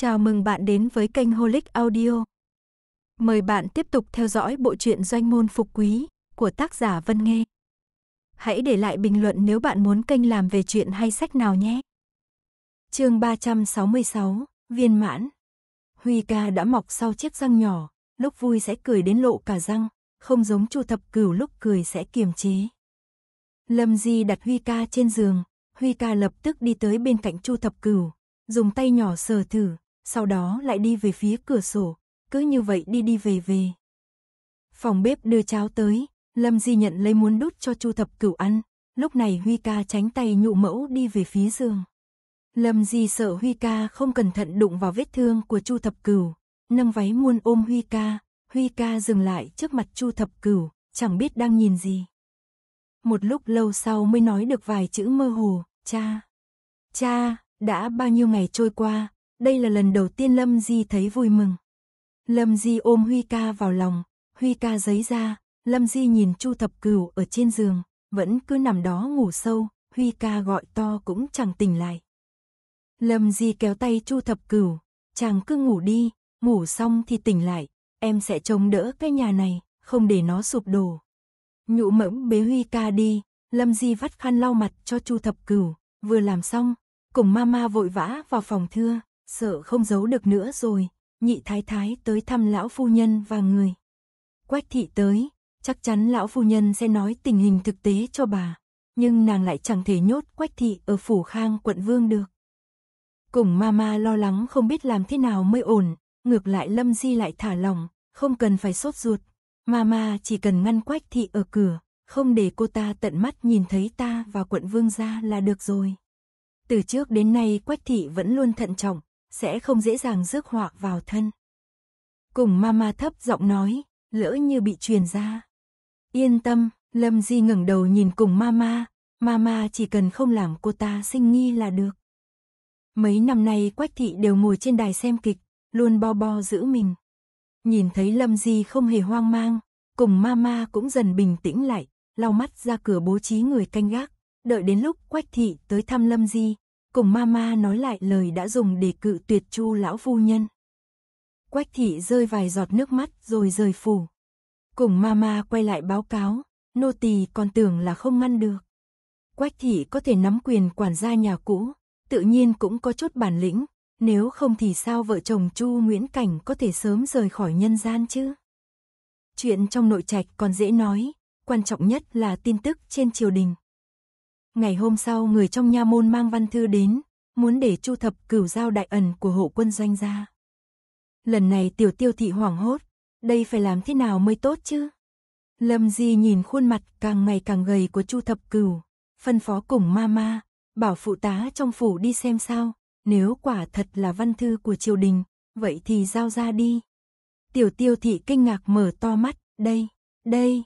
Chào mừng bạn đến với kênh Holic Audio. Mời bạn tiếp tục theo dõi bộ truyện Doanh môn phục quý của tác giả Vân Nghê. Hãy để lại bình luận nếu bạn muốn kênh làm về chuyện hay sách nào nhé. Chương 366, viên mãn. Huy ca đã mọc sau chiếc răng nhỏ, lúc vui sẽ cười đến lộ cả răng, không giống Chu Thập Cửu lúc cười sẽ kiềm chế. Lâm Di đặt Huy ca trên giường, Huy ca lập tức đi tới bên cạnh Chu Thập Cửu, dùng tay nhỏ sờ thử, sau đó lại đi về phía cửa sổ, cứ như vậy đi đi về về. Phòng bếp đưa cháo tới, Lâm Di nhận lấy muốn đút cho Chu Thập Cửu ăn, lúc này Huy ca tránh tay nhụ mẫu đi về phía giường. Lâm Di sợ Huy ca không cẩn thận đụng vào vết thương của Chu Thập Cửu, nâng váy muôn ôm Huy ca, Huy ca dừng lại trước mặt Chu Thập Cửu, chẳng biết đang nhìn gì. Một lúc lâu sau mới nói được vài chữ mơ hồ, cha. Cha, đã bao nhiêu ngày trôi qua, đây là lần đầu tiên Lâm Di thấy vui mừng. Lâm Di ôm Huy ca vào lòng, Huy ca giấy ra, Lâm Di nhìn Chu Thập Cửu ở trên giường, vẫn cứ nằm đó ngủ sâu, Huy ca gọi to cũng chẳng tỉnh lại. Lâm Di kéo tay Chu Thập Cửu, chàng cứ ngủ đi, ngủ xong thì tỉnh lại, em sẽ trông đỡ cái nhà này, không để nó sụp đổ. Nhụ mẫm bế Huy ca đi, Lâm Di vắt khăn lau mặt cho Chu Thập Cửu, vừa làm xong, cùng mama vội vã vào phòng thưa. Sợ không giấu được nữa rồi, nhị thái thái tới thăm lão phu nhân và người. Quách thị tới, chắc chắn lão phu nhân sẽ nói tình hình thực tế cho bà, nhưng nàng lại chẳng thể nhốt quách thị ở phủ khang quận vương được. Cùng mama lo lắng không biết làm thế nào mới ổn, ngược lại lâm di lại thả lòng, không cần phải sốt ruột. Mama chỉ cần ngăn quách thị ở cửa, không để cô ta tận mắt nhìn thấy ta và quận vương ra là được rồi. Từ trước đến nay Quách Thị vẫn luôn thận trọng, sẽ không dễ dàng rước họa vào thân. Cùng mama thấp giọng nói, lỡ như bị truyền ra. Yên tâm, Lâm Di ngẩng đầu nhìn cùng mama, mama chỉ cần không làm cô ta sinh nghi là được. Mấy năm nay Quách Thị đều ngồi trên đài xem kịch, luôn bo bo giữ mình. Nhìn thấy Lâm Di không hề hoang mang, cùng mama cũng dần bình tĩnh lại, lau mắt ra cửa bố trí người canh gác, đợi đến lúc Quách Thị tới thăm Lâm Di, cùng mama nói lại lời đã dùng để cự tuyệt chu lão phu nhân. Quách thị rơi vài giọt nước mắt rồi rời phủ. Cùng mama quay lại báo cáo, nô tỳ còn tưởng là không ngăn được. Quách thị có thể nắm quyền quản gia nhà cũ, tự nhiên cũng có chút bản lĩnh, nếu không thì sao vợ chồng Chu Nguyễn Cảnh có thể sớm rời khỏi nhân gian chứ? Chuyện trong nội trạch còn dễ nói, quan trọng nhất là tin tức trên triều đình. Ngày hôm sau người trong nha môn mang văn thư đến, muốn để chu thập cửu giao đại ẩn của hộ quân doanh ra. Lần này tiểu tiêu thị hoảng hốt, đây phải làm thế nào mới tốt chứ? Lâm Di nhìn khuôn mặt càng ngày càng gầy của chu thập cửu, phân phó cùng mama, bảo phụ tá trong phủ đi xem sao, nếu quả thật là văn thư của triều đình, vậy thì giao ra đi. Tiểu tiêu thị kinh ngạc mở to mắt, đây, đây,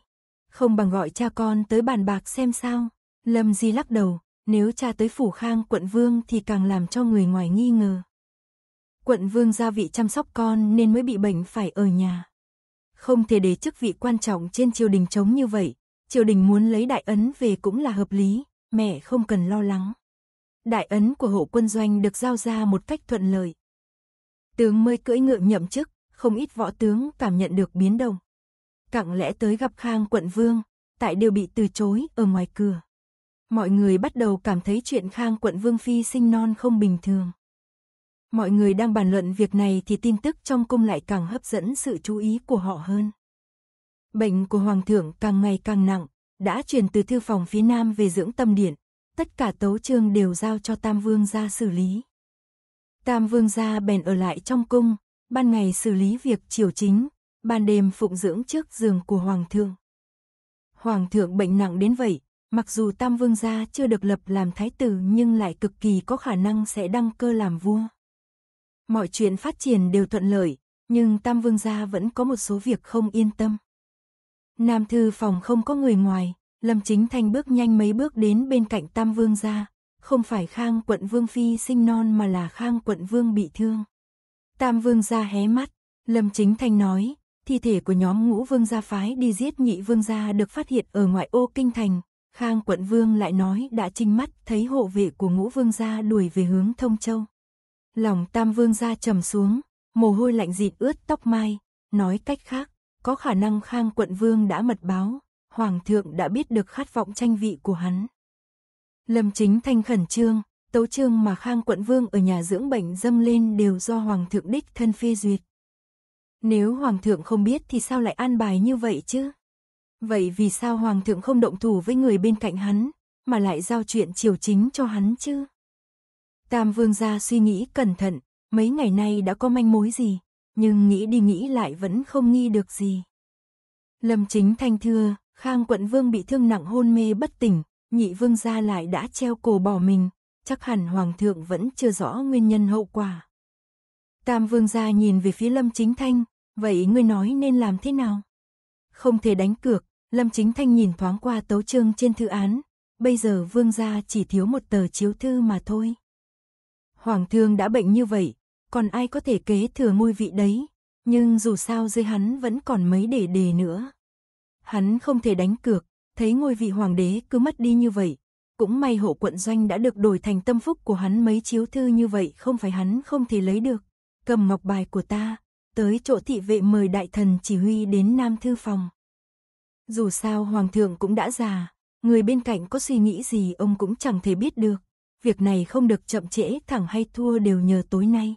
không bằng gọi cha con tới bàn bạc xem sao. Lâm Di lắc đầu, nếu cha tới phủ khang quận vương thì càng làm cho người ngoài nghi ngờ. Quận vương gia vị chăm sóc con nên mới bị bệnh phải ở nhà. Không thể để chức vị quan trọng trên triều đình trống như vậy, triều đình muốn lấy đại ấn về cũng là hợp lý, mẹ không cần lo lắng. Đại ấn của hộ quân doanh được giao ra một cách thuận lợi. Tướng mới cưỡi ngựa nhậm chức, không ít võ tướng cảm nhận được biến động. Cặng lẽ tới gặp Khang quận vương, tại đều bị từ chối ở ngoài cửa mọi người bắt đầu cảm thấy chuyện Khang quận Vương Phi sinh non không bình thường. Mọi người đang bàn luận việc này thì tin tức trong cung lại càng hấp dẫn sự chú ý của họ hơn. Bệnh của Hoàng thượng càng ngày càng nặng, đã truyền từ thư phòng phía Nam về dưỡng tâm điện, tất cả tấu chương đều giao cho Tam Vương gia xử lý. Tam Vương gia bèn ở lại trong cung, ban ngày xử lý việc triều chính, ban đêm phụng dưỡng trước giường của Hoàng thượng. Hoàng thượng bệnh nặng đến vậy, Mặc dù Tam Vương gia chưa được lập làm thái tử nhưng lại cực kỳ có khả năng sẽ đăng cơ làm vua. Mọi chuyện phát triển đều thuận lợi, nhưng Tam Vương gia vẫn có một số việc không yên tâm. Nam thư phòng không có người ngoài, Lâm Chính Thanh bước nhanh mấy bước đến bên cạnh Tam Vương gia, không phải Khang quận Vương Phi sinh non mà là Khang quận Vương bị thương. Tam Vương gia hé mắt, Lâm Chính Thanh nói, thi thể của nhóm ngũ Vương gia phái đi giết nhị Vương gia được phát hiện ở ngoại ô Kinh Thành, Khang quận vương lại nói đã trinh mắt thấy hộ vệ của ngũ vương gia đuổi về hướng thông châu. Lòng tam vương gia trầm xuống, mồ hôi lạnh dịt ướt tóc mai, nói cách khác, có khả năng khang quận vương đã mật báo, hoàng thượng đã biết được khát vọng tranh vị của hắn. Lâm chính thanh khẩn trương, tấu trương mà khang quận vương ở nhà dưỡng bệnh dâng lên đều do hoàng thượng đích thân phê duyệt. Nếu hoàng thượng không biết thì sao lại an bài như vậy chứ? Vậy vì sao Hoàng thượng không động thủ với người bên cạnh hắn, mà lại giao chuyện triều chính cho hắn chứ? Tam vương gia suy nghĩ cẩn thận, mấy ngày nay đã có manh mối gì, nhưng nghĩ đi nghĩ lại vẫn không nghi được gì. Lâm chính thanh thưa, Khang quận vương bị thương nặng hôn mê bất tỉnh, nhị vương gia lại đã treo cổ bỏ mình, chắc hẳn hoàng thượng vẫn chưa rõ nguyên nhân hậu quả. Tam vương gia nhìn về phía lâm chính thanh, vậy ngươi nói nên làm thế nào? Không thể đánh cược, Lâm Chính Thanh nhìn thoáng qua tấu chương trên thư án, bây giờ vương gia chỉ thiếu một tờ chiếu thư mà thôi. Hoàng thương đã bệnh như vậy, còn ai có thể kế thừa ngôi vị đấy, nhưng dù sao dưới hắn vẫn còn mấy để đề nữa. Hắn không thể đánh cược, thấy ngôi vị hoàng đế cứ mất đi như vậy, cũng may hộ quận doanh đã được đổi thành tâm phúc của hắn mấy chiếu thư như vậy không phải hắn không thể lấy được. Cầm ngọc bài của ta, tới chỗ thị vệ mời đại thần chỉ huy đến Nam Thư Phòng. Dù sao hoàng thượng cũng đã già, người bên cạnh có suy nghĩ gì ông cũng chẳng thể biết được. Việc này không được chậm trễ thẳng hay thua đều nhờ tối nay.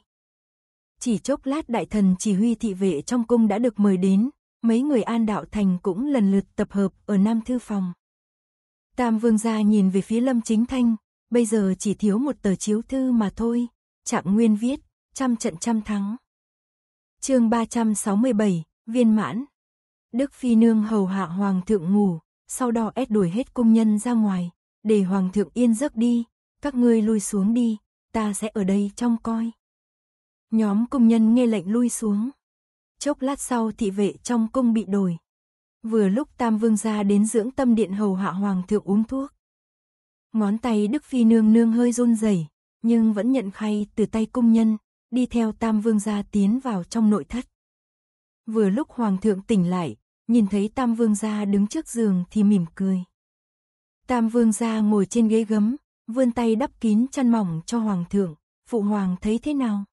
Chỉ chốc lát đại thần chỉ huy thị vệ trong cung đã được mời đến, mấy người an đạo thành cũng lần lượt tập hợp ở Nam Thư Phòng. Tam vương gia nhìn về phía Lâm Chính Thanh, bây giờ chỉ thiếu một tờ chiếu thư mà thôi, trạng nguyên viết, trăm trận trăm thắng. chương 367, viên mãn, Đức Phi Nương hầu hạ Hoàng thượng ngủ, sau đó ép đuổi hết công nhân ra ngoài, để Hoàng thượng yên giấc đi, các ngươi lui xuống đi, ta sẽ ở đây trông coi. Nhóm công nhân nghe lệnh lui xuống. Chốc lát sau thị vệ trong cung bị đổi. Vừa lúc Tam Vương gia đến dưỡng tâm điện hầu hạ Hoàng thượng uống thuốc. Ngón tay Đức Phi Nương Nương hơi run rẩy nhưng vẫn nhận khay từ tay công nhân, đi theo Tam Vương gia tiến vào trong nội thất. Vừa lúc Hoàng thượng tỉnh lại, nhìn thấy Tam Vương gia đứng trước giường thì mỉm cười. Tam Vương gia ngồi trên ghế gấm, vươn tay đắp kín chăn mỏng cho Hoàng thượng, phụ Hoàng thấy thế nào?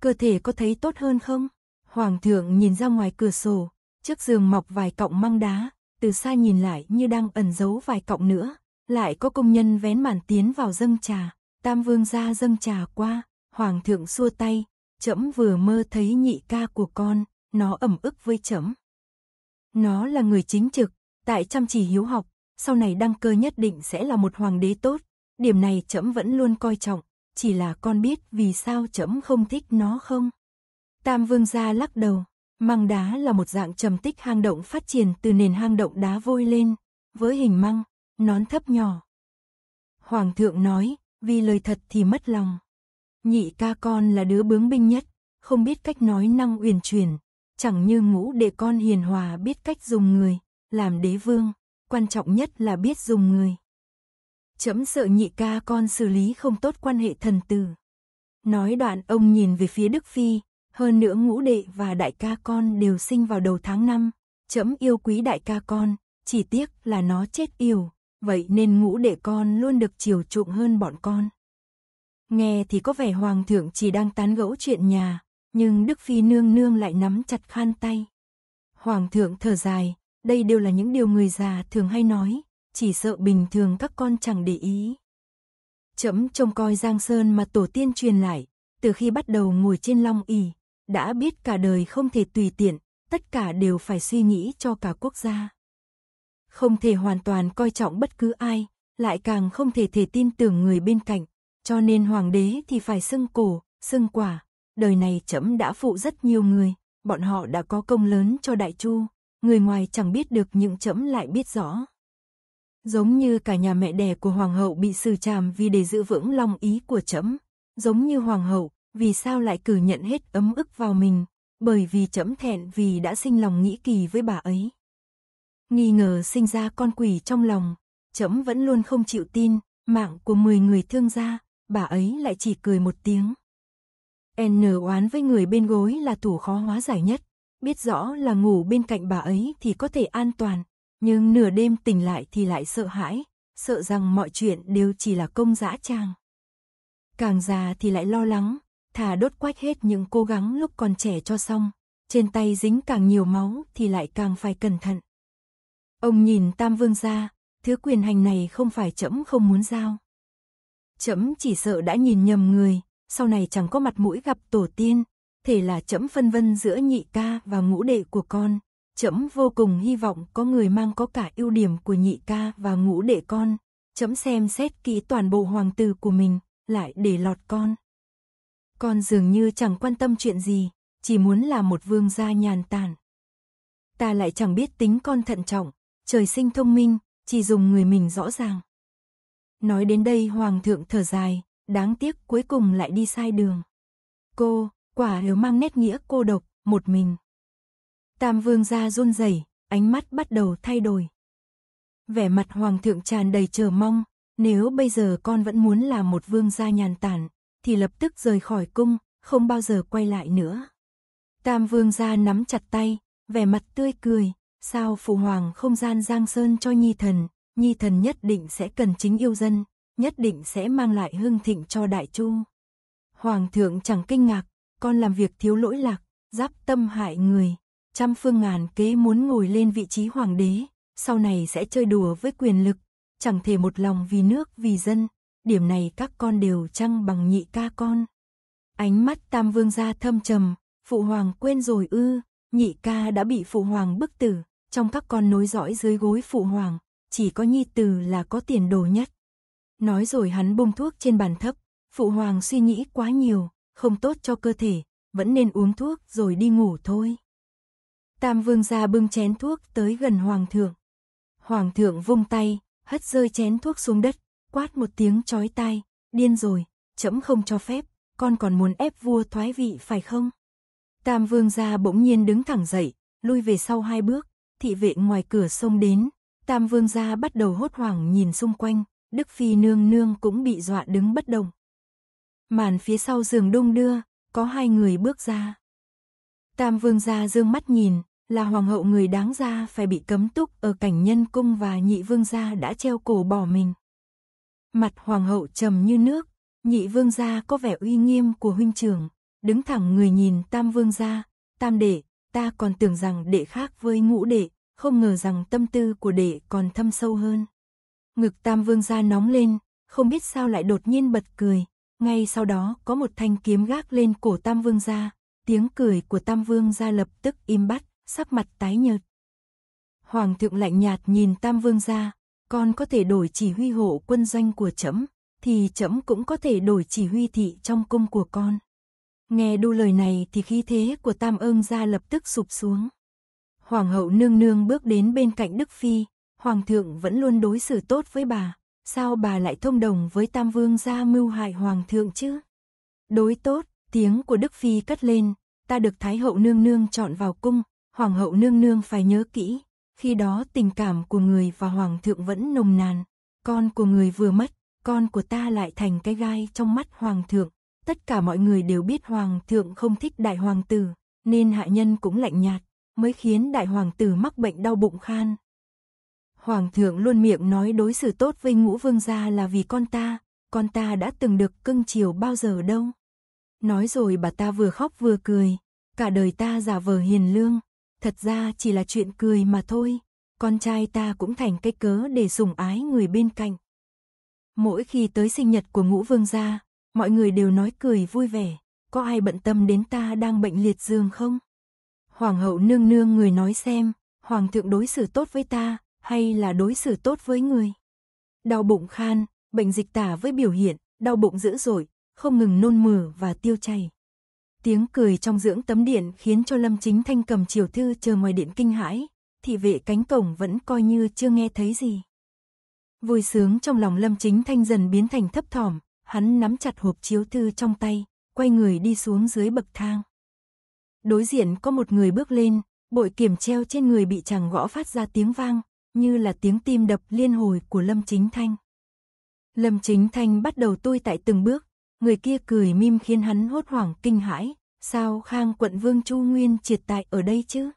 Cơ thể có thấy tốt hơn không? Hoàng thượng nhìn ra ngoài cửa sổ, trước giường mọc vài cọng măng đá, từ xa nhìn lại như đang ẩn giấu vài cọng nữa, lại có công nhân vén màn tiến vào dâng trà, Tam Vương gia dâng trà qua, Hoàng thượng xua tay, trẫm vừa mơ thấy nhị ca của con, nó ẩm ức với trẫm. Nó là người chính trực, tại chăm chỉ hiếu học, sau này đăng cơ nhất định sẽ là một hoàng đế tốt. Điểm này trẫm vẫn luôn coi trọng, chỉ là con biết vì sao trẫm không thích nó không? Tam vương gia lắc đầu, măng đá là một dạng trầm tích hang động phát triển từ nền hang động đá vôi lên, với hình măng, nón thấp nhỏ. Hoàng thượng nói, vì lời thật thì mất lòng. Nhị ca con là đứa bướng binh nhất, không biết cách nói năng uyển chuyển, Chẳng như ngũ đệ con hiền hòa biết cách dùng người, làm đế vương, quan trọng nhất là biết dùng người. Chấm sợ nhị ca con xử lý không tốt quan hệ thần tử. Nói đoạn ông nhìn về phía Đức Phi, hơn nữa ngũ đệ và đại ca con đều sinh vào đầu tháng năm Chấm yêu quý đại ca con, chỉ tiếc là nó chết yêu vậy nên ngũ đệ con luôn được chiều chuộng hơn bọn con. Nghe thì có vẻ hoàng thượng chỉ đang tán gẫu chuyện nhà, nhưng Đức Phi nương nương lại nắm chặt khăn tay. Hoàng thượng thở dài, đây đều là những điều người già thường hay nói, chỉ sợ bình thường các con chẳng để ý. Chấm trông coi Giang Sơn mà tổ tiên truyền lại, từ khi bắt đầu ngồi trên long ỷ, đã biết cả đời không thể tùy tiện, tất cả đều phải suy nghĩ cho cả quốc gia. Không thể hoàn toàn coi trọng bất cứ ai, lại càng không thể thể tin tưởng người bên cạnh, cho nên hoàng đế thì phải xưng cổ, xưng quả, đời này trẫm đã phụ rất nhiều người, bọn họ đã có công lớn cho Đại Chu, người ngoài chẳng biết được những trẫm lại biết rõ. Giống như cả nhà mẹ đẻ của hoàng hậu bị xử trảm vì để giữ vững lòng ý của trẫm, giống như hoàng hậu, vì sao lại cử nhận hết ấm ức vào mình, bởi vì trẫm thẹn vì đã sinh lòng nghĩ kỳ với bà ấy. Nghi ngờ sinh ra con quỷ trong lòng, trẫm vẫn luôn không chịu tin, mạng của 10 người thương gia, bà ấy lại chỉ cười một tiếng. N oán với người bên gối là thủ khó hóa giải nhất. Biết rõ là ngủ bên cạnh bà ấy thì có thể an toàn, nhưng nửa đêm tỉnh lại thì lại sợ hãi, sợ rằng mọi chuyện đều chỉ là công dã tràng. Càng già thì lại lo lắng, thà đốt quách hết những cố gắng lúc còn trẻ cho xong, trên tay dính càng nhiều máu thì lại càng phải cẩn thận. Ông nhìn Tam Vương ra, thứ quyền hành này không phải chấm không muốn giao. Chấm chỉ sợ đã nhìn nhầm người, sau này chẳng có mặt mũi gặp tổ tiên, thể là chấm phân vân giữa nhị ca và ngũ đệ của con. Chấm vô cùng hy vọng có người mang có cả ưu điểm của nhị ca và ngũ đệ con. Chấm xem xét kỹ toàn bộ hoàng tử của mình, lại để lọt con. Con dường như chẳng quan tâm chuyện gì, chỉ muốn là một vương gia nhàn tản. Ta lại chẳng biết tính con thận trọng, trời sinh thông minh, chỉ dùng người mình rõ ràng. Nói đến đây hoàng thượng thở dài, đáng tiếc cuối cùng lại đi sai đường. Cô, quả hứa mang nét nghĩa cô độc, một mình. Tam vương gia run rẩy, ánh mắt bắt đầu thay đổi. Vẻ mặt hoàng thượng tràn đầy chờ mong, nếu bây giờ con vẫn muốn là một vương gia nhàn tản, thì lập tức rời khỏi cung, không bao giờ quay lại nữa. Tam vương gia nắm chặt tay, vẻ mặt tươi cười, sao phụ hoàng không gian giang sơn cho nhi thần, nhi thần nhất định sẽ cần chính yêu dân, nhất định sẽ mang lại hưng thịnh cho Đại Chu. Hoàng thượng chẳng kinh ngạc, con làm việc thiếu lỗi lạc, giáp tâm hại người, trăm phương ngàn kế muốn ngồi lên vị trí hoàng đế, sau này sẽ chơi đùa với quyền lực, chẳng thể một lòng vì nước vì dân, điểm này các con đều trăng bằng nhị ca con. Ánh mắt Tam Vương gia thâm trầm, phụ hoàng quên rồi ư, nhị ca đã bị phụ hoàng bức tử, trong các con nối dõi dưới gối phụ hoàng, chỉ có nhi tử là có tiền đồ nhất. Nói rồi hắn bung thuốc trên bàn thấp, phụ hoàng suy nghĩ quá nhiều, không tốt cho cơ thể, vẫn nên uống thuốc rồi đi ngủ thôi. Tam vương gia bưng chén thuốc tới gần hoàng thượng. Hoàng thượng vung tay, hất rơi chén thuốc xuống đất, quát một tiếng chói tai, điên rồi, chấm không cho phép, con còn muốn ép vua thoái vị phải không? Tam vương gia bỗng nhiên đứng thẳng dậy, lui về sau hai bước, thị vệ ngoài cửa xông đến, tam vương gia bắt đầu hốt hoảng nhìn xung quanh, Đức Phi nương nương cũng bị dọa đứng bất động. Màn phía sau giường đung đưa, có hai người bước ra. Tam vương gia dương mắt nhìn, là hoàng hậu người đáng ra phải bị cấm túc ở cảnh nhân cung và nhị vương gia đã treo cổ bỏ mình. Mặt hoàng hậu trầm như nước, nhị vương gia có vẻ uy nghiêm của huynh trưởng, đứng thẳng người nhìn tam vương gia, tam đệ, ta còn tưởng rằng đệ khác với ngũ đệ, không ngờ rằng tâm tư của đệ còn thâm sâu hơn. Ngực tam vương gia nóng lên, không biết sao lại đột nhiên bật cười. Ngay sau đó có một thanh kiếm gác lên cổ tam vương gia. Tiếng cười của tam vương gia lập tức im bắt, sắc mặt tái nhợt. Hoàng thượng lạnh nhạt nhìn tam vương gia. Con có thể đổi chỉ huy hộ quân doanh của trẫm thì trẫm cũng có thể đổi chỉ huy thị trong cung của con. Nghe đu lời này thì khí thế của Tam ương gia lập tức sụp xuống. Hoàng hậu nương nương bước đến bên cạnh Đức Phi, Hoàng thượng vẫn luôn đối xử tốt với bà, sao bà lại thông đồng với Tam Vương ra mưu hại Hoàng thượng chứ? Đối tốt, tiếng của Đức Phi cất lên, ta được Thái hậu nương nương chọn vào cung, Hoàng hậu nương nương phải nhớ kỹ, khi đó tình cảm của người và Hoàng thượng vẫn nồng nàn, con của người vừa mất, con của ta lại thành cái gai trong mắt Hoàng thượng, tất cả mọi người đều biết Hoàng thượng không thích đại hoàng tử, nên hạ nhân cũng lạnh nhạt, mới khiến đại hoàng tử mắc bệnh đau bụng khan, Hoàng thượng luôn miệng nói đối xử tốt với ngũ vương gia là vì con ta, con ta đã từng được cưng chiều bao giờ đâu. Nói rồi bà ta vừa khóc vừa cười, cả đời ta giả vờ hiền lương, thật ra chỉ là chuyện cười mà thôi, con trai ta cũng thành cái cớ để sủng ái người bên cạnh. Mỗi khi tới sinh nhật của ngũ vương gia, mọi người đều nói cười vui vẻ, có ai bận tâm đến ta đang bệnh liệt giường không? Hoàng hậu nương nương người nói xem, hoàng thượng đối xử tốt với ta, hay là đối xử tốt với người. Đau bụng khan, bệnh dịch tả với biểu hiện đau bụng dữ dội, không ngừng nôn mửa và tiêu chảy. Tiếng cười trong dưỡng tấm điện khiến cho Lâm Chính Thanh cầm chiều thư chờ ngoài điện kinh hãi, thị vệ cánh cổng vẫn coi như chưa nghe thấy gì. Vui sướng trong lòng Lâm Chính Thanh dần biến thành thấp thỏm, hắn nắm chặt hộp chiếu thư trong tay, quay người đi xuống dưới bậc thang. Đối diện có một người bước lên, bội kiểm treo trên người bị chàng gõ phát ra tiếng vang, như là tiếng tim đập liên hồi của Lâm Chính Thanh. Lâm Chính Thanh bắt đầu tôi tại từng bước, người kia cười mim khiến hắn hốt hoảng kinh hãi, sao Khang quận Vương Chu Nguyên triệt tại ở đây chứ?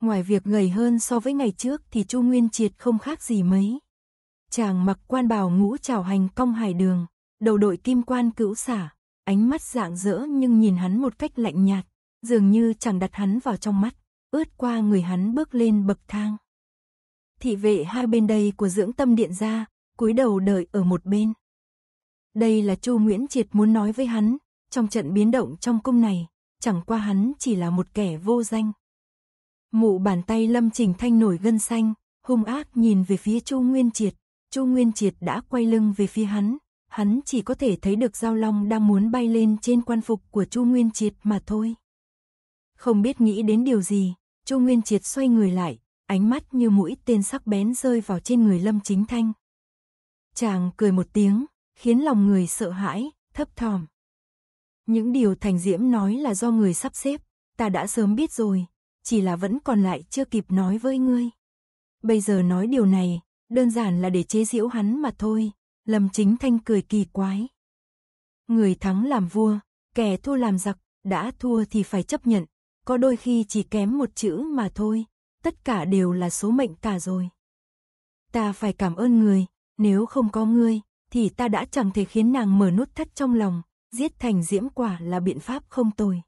Ngoài việc gầy hơn so với ngày trước thì Chu Nguyên triệt không khác gì mấy. Chàng mặc quan bào ngũ trảo hành cong hải đường, đầu đội kim quan cữu xả, ánh mắt dạng dỡ nhưng nhìn hắn một cách lạnh nhạt, dường như chẳng đặt hắn vào trong mắt, ướt qua người hắn bước lên bậc thang thị vệ hai bên đây của dưỡng tâm điện ra, cúi đầu đợi ở một bên. Đây là Chu Nguyễn Triệt muốn nói với hắn, trong trận biến động trong cung này, chẳng qua hắn chỉ là một kẻ vô danh. Mụ bàn tay Lâm Trình Thanh nổi gân xanh, hung ác nhìn về phía Chu Nguyên Triệt, Chu Nguyên Triệt đã quay lưng về phía hắn, hắn chỉ có thể thấy được giao long đang muốn bay lên trên quan phục của Chu Nguyên Triệt mà thôi. Không biết nghĩ đến điều gì, Chu Nguyên Triệt xoay người lại, ánh mắt như mũi tên sắc bén rơi vào trên người Lâm Chính Thanh. Chàng cười một tiếng, khiến lòng người sợ hãi, thấp thòm. Những điều Thành Diễm nói là do người sắp xếp, ta đã sớm biết rồi, chỉ là vẫn còn lại chưa kịp nói với ngươi. Bây giờ nói điều này, đơn giản là để chế giễu hắn mà thôi, Lâm Chính Thanh cười kỳ quái. Người thắng làm vua, kẻ thua làm giặc, đã thua thì phải chấp nhận, có đôi khi chỉ kém một chữ mà thôi tất cả đều là số mệnh cả rồi. Ta phải cảm ơn người, nếu không có ngươi, thì ta đã chẳng thể khiến nàng mở nút thắt trong lòng, giết thành diễm quả là biện pháp không tồi.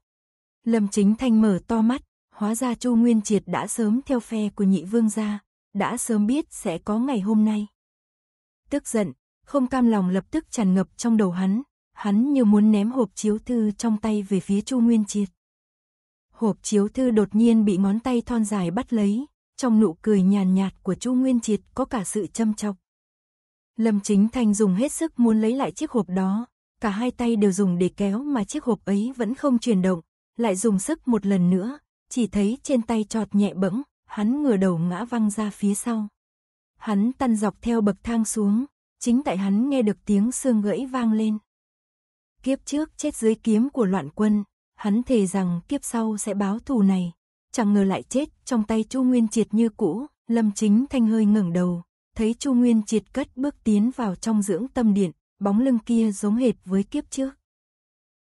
Lâm Chính Thanh mở to mắt, hóa ra Chu Nguyên Triệt đã sớm theo phe của nhị vương gia, đã sớm biết sẽ có ngày hôm nay. Tức giận, không cam lòng lập tức tràn ngập trong đầu hắn, hắn như muốn ném hộp chiếu thư trong tay về phía Chu Nguyên Triệt hộp chiếu thư đột nhiên bị ngón tay thon dài bắt lấy, trong nụ cười nhàn nhạt của Chu Nguyên Triệt có cả sự châm chọc. Lâm Chính Thanh dùng hết sức muốn lấy lại chiếc hộp đó, cả hai tay đều dùng để kéo mà chiếc hộp ấy vẫn không chuyển động, lại dùng sức một lần nữa, chỉ thấy trên tay trọt nhẹ bẫng, hắn ngửa đầu ngã văng ra phía sau. Hắn tăn dọc theo bậc thang xuống, chính tại hắn nghe được tiếng xương gãy vang lên. Kiếp trước chết dưới kiếm của loạn quân, hắn thề rằng kiếp sau sẽ báo thù này. Chẳng ngờ lại chết trong tay Chu Nguyên Triệt như cũ, Lâm Chính Thanh hơi ngẩng đầu, thấy Chu Nguyên Triệt cất bước tiến vào trong dưỡng tâm điện, bóng lưng kia giống hệt với kiếp trước.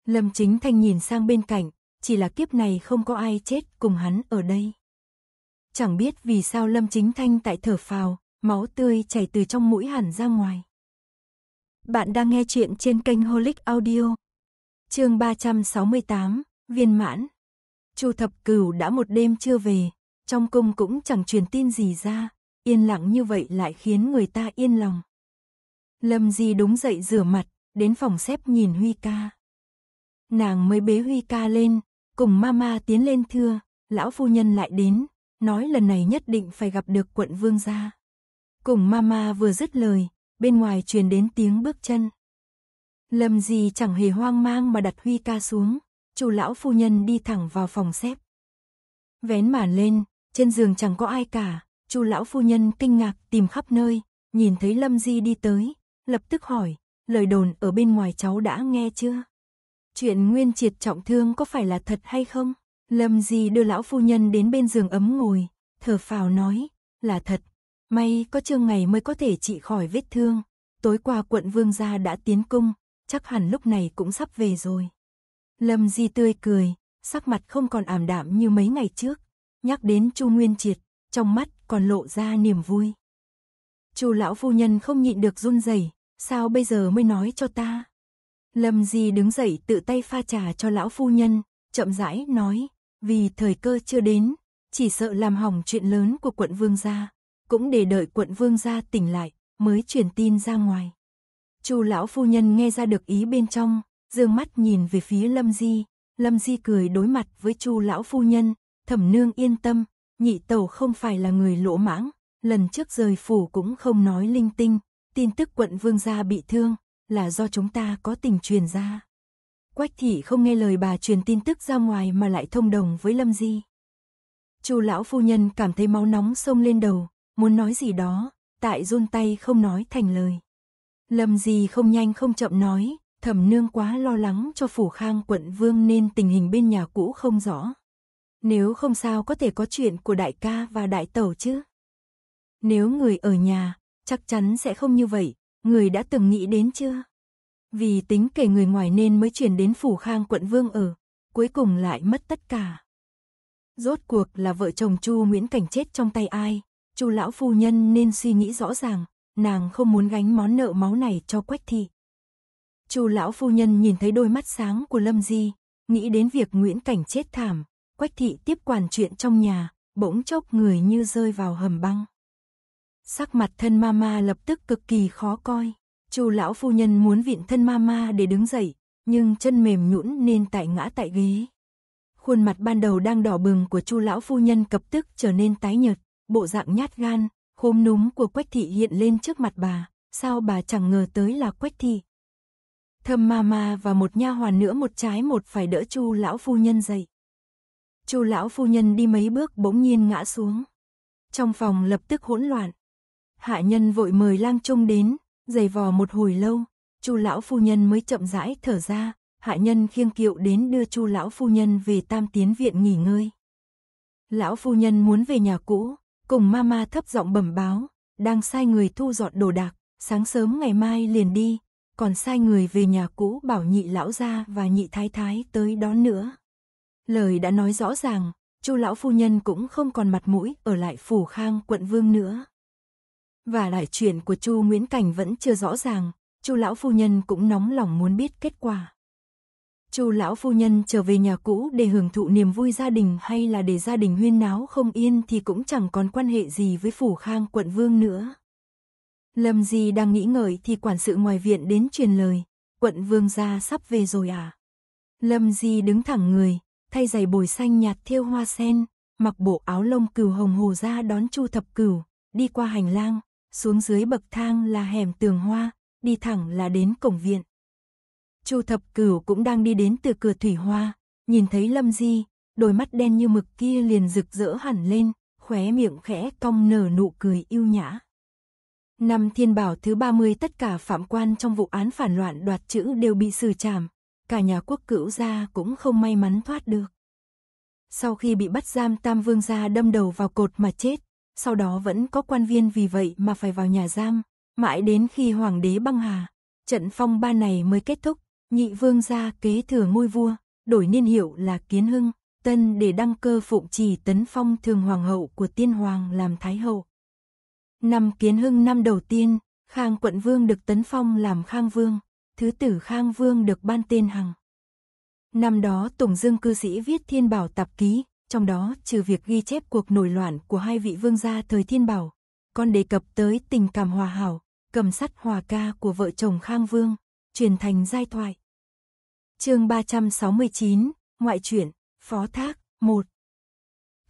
Lâm Chính Thanh nhìn sang bên cạnh, chỉ là kiếp này không có ai chết cùng hắn ở đây. Chẳng biết vì sao Lâm Chính Thanh tại thở phào, máu tươi chảy từ trong mũi hẳn ra ngoài. Bạn đang nghe chuyện trên kênh Holic Audio chương 368, viên mãn. Chu thập cửu đã một đêm chưa về, trong cung cũng chẳng truyền tin gì ra, yên lặng như vậy lại khiến người ta yên lòng. Lâm Di đúng dậy rửa mặt, đến phòng xếp nhìn Huy ca. Nàng mới bế Huy ca lên, cùng mama tiến lên thưa, lão phu nhân lại đến, nói lần này nhất định phải gặp được quận vương gia. Cùng mama vừa dứt lời, bên ngoài truyền đến tiếng bước chân. Lâm Di chẳng hề hoang mang mà đặt Huy ca xuống, chủ lão phu nhân đi thẳng vào phòng xếp. Vén màn lên, trên giường chẳng có ai cả, chủ lão phu nhân kinh ngạc tìm khắp nơi, nhìn thấy Lâm Di đi tới, lập tức hỏi, lời đồn ở bên ngoài cháu đã nghe chưa? Chuyện Nguyên Triệt trọng thương có phải là thật hay không? Lâm Di đưa lão phu nhân đến bên giường ấm ngồi, thở phào nói, là thật, may có trương ngày mới có thể trị khỏi vết thương. Tối qua quận vương gia đã tiến cung, chắc hẳn lúc này cũng sắp về rồi. Lâm Di tươi cười, sắc mặt không còn ảm đạm như mấy ngày trước, nhắc đến Chu Nguyên Triệt, trong mắt còn lộ ra niềm vui. Chu lão phu nhân không nhịn được run rẩy, sao bây giờ mới nói cho ta? Lâm Di đứng dậy tự tay pha trà cho lão phu nhân, chậm rãi nói, vì thời cơ chưa đến, chỉ sợ làm hỏng chuyện lớn của quận vương gia, cũng để đợi quận vương gia tỉnh lại mới truyền tin ra ngoài. Chu lão phu nhân nghe ra được ý bên trong, dương mắt nhìn về phía Lâm Di, Lâm Di cười đối mặt với Chu lão phu nhân, "Thẩm nương yên tâm, nhị tẩu không phải là người lỗ mãng, lần trước rời phủ cũng không nói linh tinh, tin tức quận vương gia bị thương là do chúng ta có tình truyền ra." Quách thị không nghe lời bà truyền tin tức ra ngoài mà lại thông đồng với Lâm Di. Chu lão phu nhân cảm thấy máu nóng sông lên đầu, muốn nói gì đó, tại run tay không nói thành lời. Lâm Di không nhanh không chậm nói, thẩm nương quá lo lắng cho phủ khang quận vương nên tình hình bên nhà cũ không rõ. Nếu không sao có thể có chuyện của đại ca và đại tẩu chứ. Nếu người ở nhà, chắc chắn sẽ không như vậy, người đã từng nghĩ đến chưa? Vì tính kể người ngoài nên mới chuyển đến phủ khang quận vương ở, cuối cùng lại mất tất cả. Rốt cuộc là vợ chồng Chu Nguyễn Cảnh chết trong tay ai, Chu lão phu nhân nên suy nghĩ rõ ràng, nàng không muốn gánh món nợ máu này cho Quách Thị. Chu lão phu nhân nhìn thấy đôi mắt sáng của Lâm Di, nghĩ đến việc Nguyễn Cảnh chết thảm, Quách Thị tiếp quản chuyện trong nhà, bỗng chốc người như rơi vào hầm băng. Sắc mặt thân ma ma lập tức cực kỳ khó coi, Chu lão phu nhân muốn viện thân ma ma để đứng dậy, nhưng chân mềm nhũn nên tại ngã tại ghế. Khuôn mặt ban đầu đang đỏ bừng của Chu lão phu nhân cập tức trở nên tái nhợt, bộ dạng nhát gan, khốm núm của Quách Thị hiện lên trước mặt bà, sao bà chẳng ngờ tới là Quách Thị. Thơm ma và một nha hoàn nữa một trái một phải đỡ Chu lão phu nhân dậy. Chu lão phu nhân đi mấy bước bỗng nhiên ngã xuống. Trong phòng lập tức hỗn loạn. Hạ nhân vội mời Lang Trung đến, giày vò một hồi lâu, Chu lão phu nhân mới chậm rãi thở ra, hạ nhân khiêng kiệu đến đưa Chu lão phu nhân về Tam Tiến viện nghỉ ngơi. Lão phu nhân muốn về nhà cũ, Cùng mama thấp giọng bẩm báo, đang sai người thu dọn đồ đạc, sáng sớm ngày mai liền đi, còn sai người về nhà cũ bảo nhị lão gia và nhị thái thái tới đó nữa. Lời đã nói rõ ràng, Chu lão phu nhân cũng không còn mặt mũi ở lại phủ Khang quận Vương nữa. Và lại chuyện của Chu Nguyễn Cảnh vẫn chưa rõ ràng, Chu lão phu nhân cũng nóng lòng muốn biết kết quả. Chu lão phu nhân trở về nhà cũ để hưởng thụ niềm vui gia đình hay là để gia đình huyên náo không yên thì cũng chẳng còn quan hệ gì với phủ khang quận vương nữa. Lâm Di đang nghĩ ngợi thì quản sự ngoài viện đến truyền lời, quận vương gia sắp về rồi à. Lâm Di đứng thẳng người, thay giày bồi xanh nhạt thêu hoa sen, mặc bộ áo lông cừu hồng hồ ra đón Chu Thập Cửu, đi qua hành lang, xuống dưới bậc thang là hẻm tường hoa, đi thẳng là đến cổng viện. Chu Thập Cửu cũng đang đi đến từ cửa thủy hoa, nhìn thấy Lâm Di, đôi mắt đen như mực kia liền rực rỡ hẳn lên, khóe miệng khẽ cong nở nụ cười yêu nhã. Năm thiên bảo thứ 30 tất cả phạm quan trong vụ án phản loạn đoạt chữ đều bị xử trảm, cả nhà quốc cửu gia cũng không may mắn thoát được. Sau khi bị bắt giam Tam Vương gia đâm đầu vào cột mà chết, sau đó vẫn có quan viên vì vậy mà phải vào nhà giam, mãi đến khi Hoàng đế băng hà, trận phong ba này mới kết thúc, Nhị vương gia kế thừa ngôi vua, đổi niên hiệu là Kiến Hưng, tân để đăng cơ phụng trì tấn phong thường hoàng hậu của tiên hoàng làm thái hậu. Năm Kiến Hưng năm đầu tiên, Khang quận vương được tấn phong làm Khang vương, thứ tử Khang vương được ban tên Hằng. Năm đó Tùng Dương cư sĩ viết Thiên Bảo tạp ký, trong đó trừ việc ghi chép cuộc nổi loạn của hai vị vương gia thời Thiên Bảo, còn đề cập tới tình cảm hòa hảo, cầm sắt hòa ca của vợ chồng Khang Vương, truyền thành giai thoại chương 369, ngoại truyện phó thác, 1.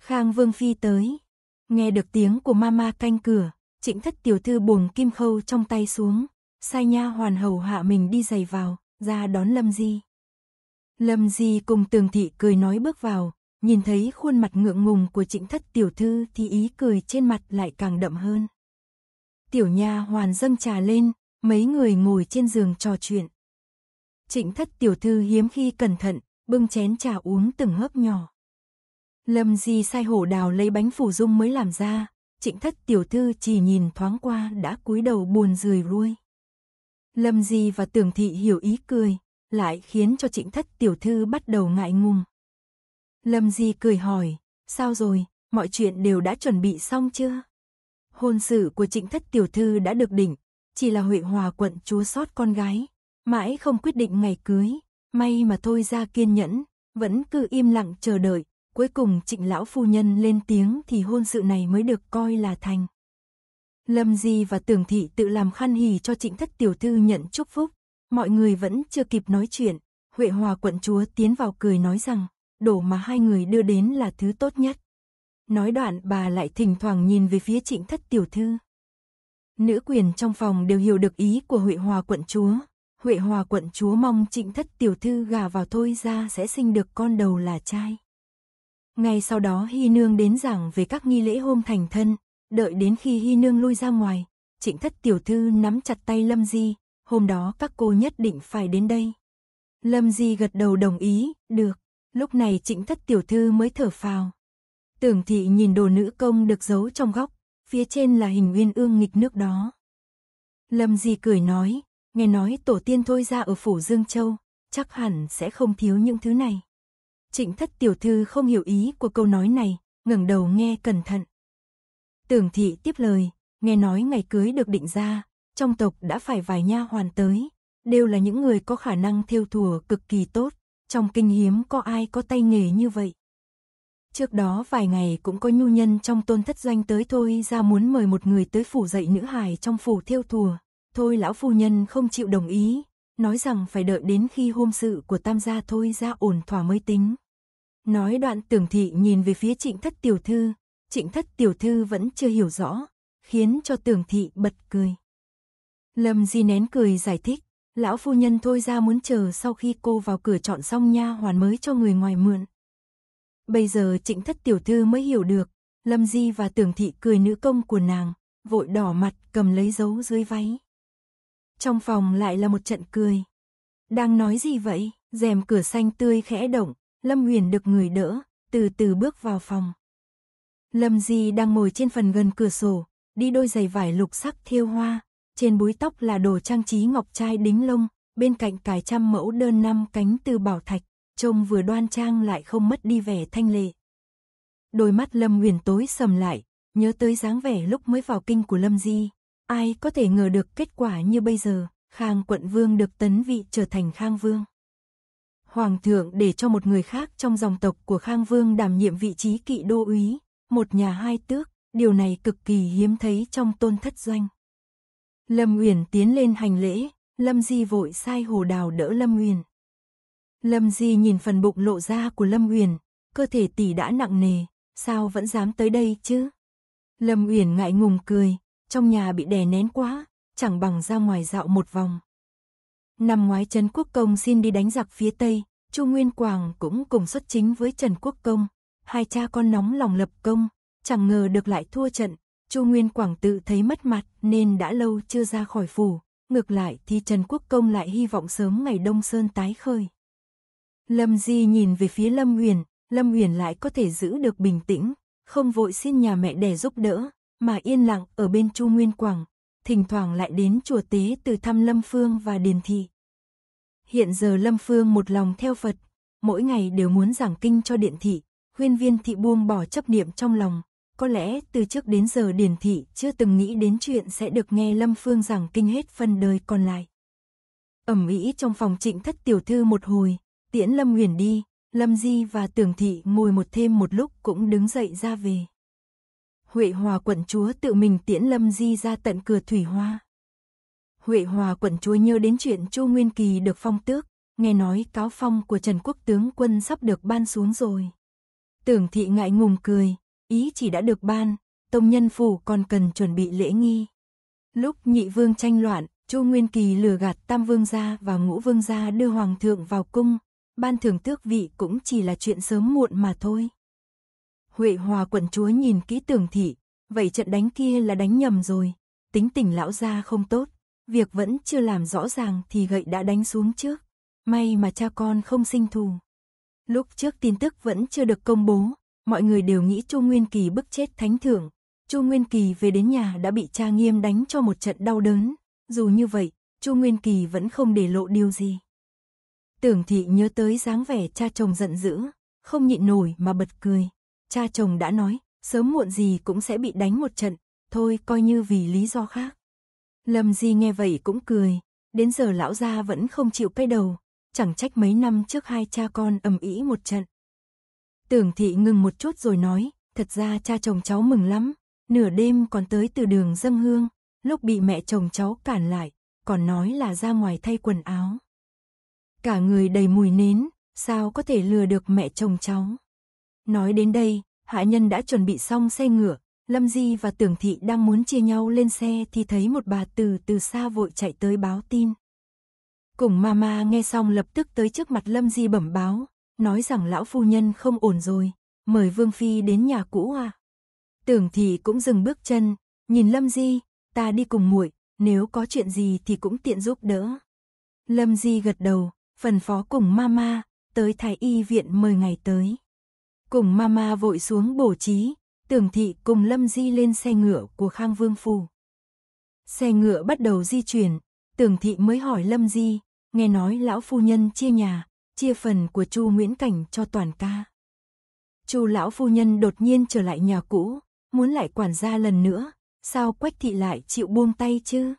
Khang Vương Phi tới. Nghe được tiếng của mama canh cửa, trịnh thất tiểu thư buồng kim khâu trong tay xuống, sai nha hoàn hầu hạ mình đi giày vào, ra đón Lâm Di. Lâm Di cùng tường thị cười nói bước vào, nhìn thấy khuôn mặt ngượng ngùng của trịnh thất tiểu thư thì ý cười trên mặt lại càng đậm hơn. Tiểu nha hoàn dâng trà lên, mấy người ngồi trên giường trò chuyện, trịnh thất tiểu thư hiếm khi cẩn thận, bưng chén trà uống từng hớp nhỏ. Lâm Di sai hổ đào lấy bánh phủ dung mới làm ra, trịnh thất tiểu thư chỉ nhìn thoáng qua đã cúi đầu buồn rười ruôi. Lâm Di và tưởng thị hiểu ý cười, lại khiến cho trịnh thất tiểu thư bắt đầu ngại ngùng. Lâm Di cười hỏi, sao rồi, mọi chuyện đều đã chuẩn bị xong chưa? Hôn sự của trịnh thất tiểu thư đã được định, chỉ là Huệ Hòa quận chúa sót con gái, mãi không quyết định ngày cưới, may mà thôi ra kiên nhẫn, vẫn cứ im lặng chờ đợi, cuối cùng trịnh lão phu nhân lên tiếng thì hôn sự này mới được coi là thành. Lâm Di và Tưởng Thị tự làm khăn hì cho trịnh thất tiểu thư nhận chúc phúc, mọi người vẫn chưa kịp nói chuyện, Huệ Hòa quận chúa tiến vào cười nói rằng, đổ mà hai người đưa đến là thứ tốt nhất. Nói đoạn bà lại thỉnh thoảng nhìn về phía trịnh thất tiểu thư. Nữ quyền trong phòng đều hiểu được ý của Huệ Hòa quận chúa, Huệ Hòa quận chúa mong trịnh thất tiểu thư gà vào thôi ra sẽ sinh được con đầu là trai. Ngay sau đó Hy Nương đến giảng về các nghi lễ hôm thành thân, đợi đến khi Hy Nương lui ra ngoài, trịnh thất tiểu thư nắm chặt tay Lâm Di, hôm đó các cô nhất định phải đến đây. Lâm Di gật đầu đồng ý, được, lúc này trịnh thất tiểu thư mới thở phào. Tưởng thị nhìn đồ nữ công được giấu trong góc, phía trên là hình nguyên ương nghịch nước đó. Lâm Di cười nói, Nghe nói tổ tiên thôi ra ở phủ Dương Châu, chắc hẳn sẽ không thiếu những thứ này. Trịnh thất tiểu thư không hiểu ý của câu nói này, ngẩng đầu nghe cẩn thận. Tưởng thị tiếp lời, nghe nói ngày cưới được định ra, trong tộc đã phải vài nha hoàn tới, đều là những người có khả năng thêu thùa cực kỳ tốt, trong kinh hiếm có ai có tay nghề như vậy. Trước đó vài ngày cũng có nhu nhân trong tôn thất doanh tới thôi ra muốn mời một người tới phủ dạy nữ hài trong phủ thêu thùa, Thôi lão phu nhân không chịu đồng ý, nói rằng phải đợi đến khi hôn sự của tam gia thôi ra ổn thỏa mới tính. Nói đoạn tưởng thị nhìn về phía trịnh thất tiểu thư, trịnh thất tiểu thư vẫn chưa hiểu rõ, khiến cho tưởng thị bật cười. Lâm Di nén cười giải thích, lão phu nhân thôi ra muốn chờ sau khi cô vào cửa chọn xong nha hoàn mới cho người ngoài mượn. Bây giờ trịnh thất tiểu thư mới hiểu được, Lâm Di và tưởng thị cười nữ công của nàng, vội đỏ mặt cầm lấy dấu dưới váy trong phòng lại là một trận cười. Đang nói gì vậy? Rèm cửa xanh tươi khẽ động, Lâm Huyền được người đỡ, từ từ bước vào phòng. Lâm Di đang ngồi trên phần gần cửa sổ, đi đôi giày vải lục sắc thiêu hoa, trên búi tóc là đồ trang trí ngọc trai đính lông, bên cạnh cài trăm mẫu đơn năm cánh từ bảo thạch, trông vừa đoan trang lại không mất đi vẻ thanh lệ. Đôi mắt Lâm Huyền tối sầm lại, nhớ tới dáng vẻ lúc mới vào kinh của Lâm Di, Ai có thể ngờ được kết quả như bây giờ, Khang quận vương được tấn vị trở thành Khang vương. Hoàng thượng để cho một người khác trong dòng tộc của Khang vương đảm nhiệm vị trí kỵ đô úy, một nhà hai tước, điều này cực kỳ hiếm thấy trong tôn thất doanh. Lâm Uyển tiến lên hành lễ, Lâm Di vội sai Hồ Đào đỡ Lâm Uyển. Lâm Di nhìn phần bụng lộ ra của Lâm Uyển, cơ thể tỷ đã nặng nề, sao vẫn dám tới đây chứ? Lâm Uyển ngại ngùng cười, trong nhà bị đè nén quá, chẳng bằng ra ngoài dạo một vòng. Năm ngoái Trần Quốc Công xin đi đánh giặc phía Tây, Chu Nguyên Quảng cũng cùng xuất chính với Trần Quốc Công, hai cha con nóng lòng lập công, chẳng ngờ được lại thua trận, Chu Nguyên Quảng tự thấy mất mặt nên đã lâu chưa ra khỏi phủ, ngược lại thì Trần Quốc Công lại hy vọng sớm ngày Đông Sơn tái khơi. Lâm Di nhìn về phía Lâm Huyền, Lâm Huyền lại có thể giữ được bình tĩnh, không vội xin nhà mẹ đẻ giúp đỡ, mà yên lặng ở bên Chu Nguyên Quảng, thỉnh thoảng lại đến chùa tế từ thăm Lâm Phương và Điền Thị. Hiện giờ Lâm Phương một lòng theo Phật, mỗi ngày đều muốn giảng kinh cho Điện Thị, khuyên viên thị buông bỏ chấp niệm trong lòng. Có lẽ từ trước đến giờ Điền Thị chưa từng nghĩ đến chuyện sẽ được nghe Lâm Phương giảng kinh hết phần đời còn lại. Ẩm ý trong phòng trịnh thất tiểu thư một hồi, tiễn Lâm Huyền đi, Lâm Di và Tường Thị ngồi một thêm một lúc cũng đứng dậy ra về. Huệ Hòa quận chúa tự mình tiễn Lâm Di ra tận cửa thủy hoa. Huệ Hòa quận chúa nhớ đến chuyện Chu Nguyên Kỳ được phong tước, nghe nói cáo phong của Trần Quốc tướng quân sắp được ban xuống rồi. Tưởng thị ngại ngùng cười, ý chỉ đã được ban, tông nhân phủ còn cần chuẩn bị lễ nghi. Lúc nhị vương tranh loạn, Chu Nguyên Kỳ lừa gạt Tam Vương gia và Ngũ Vương gia đưa Hoàng thượng vào cung, ban thưởng tước vị cũng chỉ là chuyện sớm muộn mà thôi. Huệ Hòa quận chúa nhìn kỹ tường thị, vậy trận đánh kia là đánh nhầm rồi, tính tình lão gia không tốt, việc vẫn chưa làm rõ ràng thì gậy đã đánh xuống trước, may mà cha con không sinh thù. Lúc trước tin tức vẫn chưa được công bố, mọi người đều nghĩ Chu Nguyên Kỳ bức chết thánh thượng, Chu Nguyên Kỳ về đến nhà đã bị cha nghiêm đánh cho một trận đau đớn, dù như vậy, Chu Nguyên Kỳ vẫn không để lộ điều gì. Tưởng thị nhớ tới dáng vẻ cha chồng giận dữ, không nhịn nổi mà bật cười cha chồng đã nói, sớm muộn gì cũng sẽ bị đánh một trận, thôi coi như vì lý do khác. Lâm Di nghe vậy cũng cười, đến giờ lão gia vẫn không chịu cái đầu, chẳng trách mấy năm trước hai cha con ầm ĩ một trận. Tưởng thị ngừng một chút rồi nói, thật ra cha chồng cháu mừng lắm, nửa đêm còn tới từ đường dâng hương, lúc bị mẹ chồng cháu cản lại, còn nói là ra ngoài thay quần áo. Cả người đầy mùi nến, sao có thể lừa được mẹ chồng cháu. Nói đến đây, hạ nhân đã chuẩn bị xong xe ngựa, Lâm Di và Tưởng Thị đang muốn chia nhau lên xe thì thấy một bà từ từ xa vội chạy tới báo tin. Cùng mama nghe xong lập tức tới trước mặt Lâm Di bẩm báo, nói rằng lão phu nhân không ổn rồi, mời Vương Phi đến nhà cũ à. Tưởng Thị cũng dừng bước chân, nhìn Lâm Di, ta đi cùng muội nếu có chuyện gì thì cũng tiện giúp đỡ. Lâm Di gật đầu, phần phó cùng mama, tới thái y viện mời ngày tới cùng mama vội xuống bổ trí, tưởng thị cùng Lâm Di lên xe ngựa của Khang Vương Phủ. Xe ngựa bắt đầu di chuyển, tưởng thị mới hỏi Lâm Di, nghe nói lão phu nhân chia nhà, chia phần của Chu Nguyễn Cảnh cho toàn ca. Chu lão phu nhân đột nhiên trở lại nhà cũ, muốn lại quản gia lần nữa, sao Quách thị lại chịu buông tay chứ?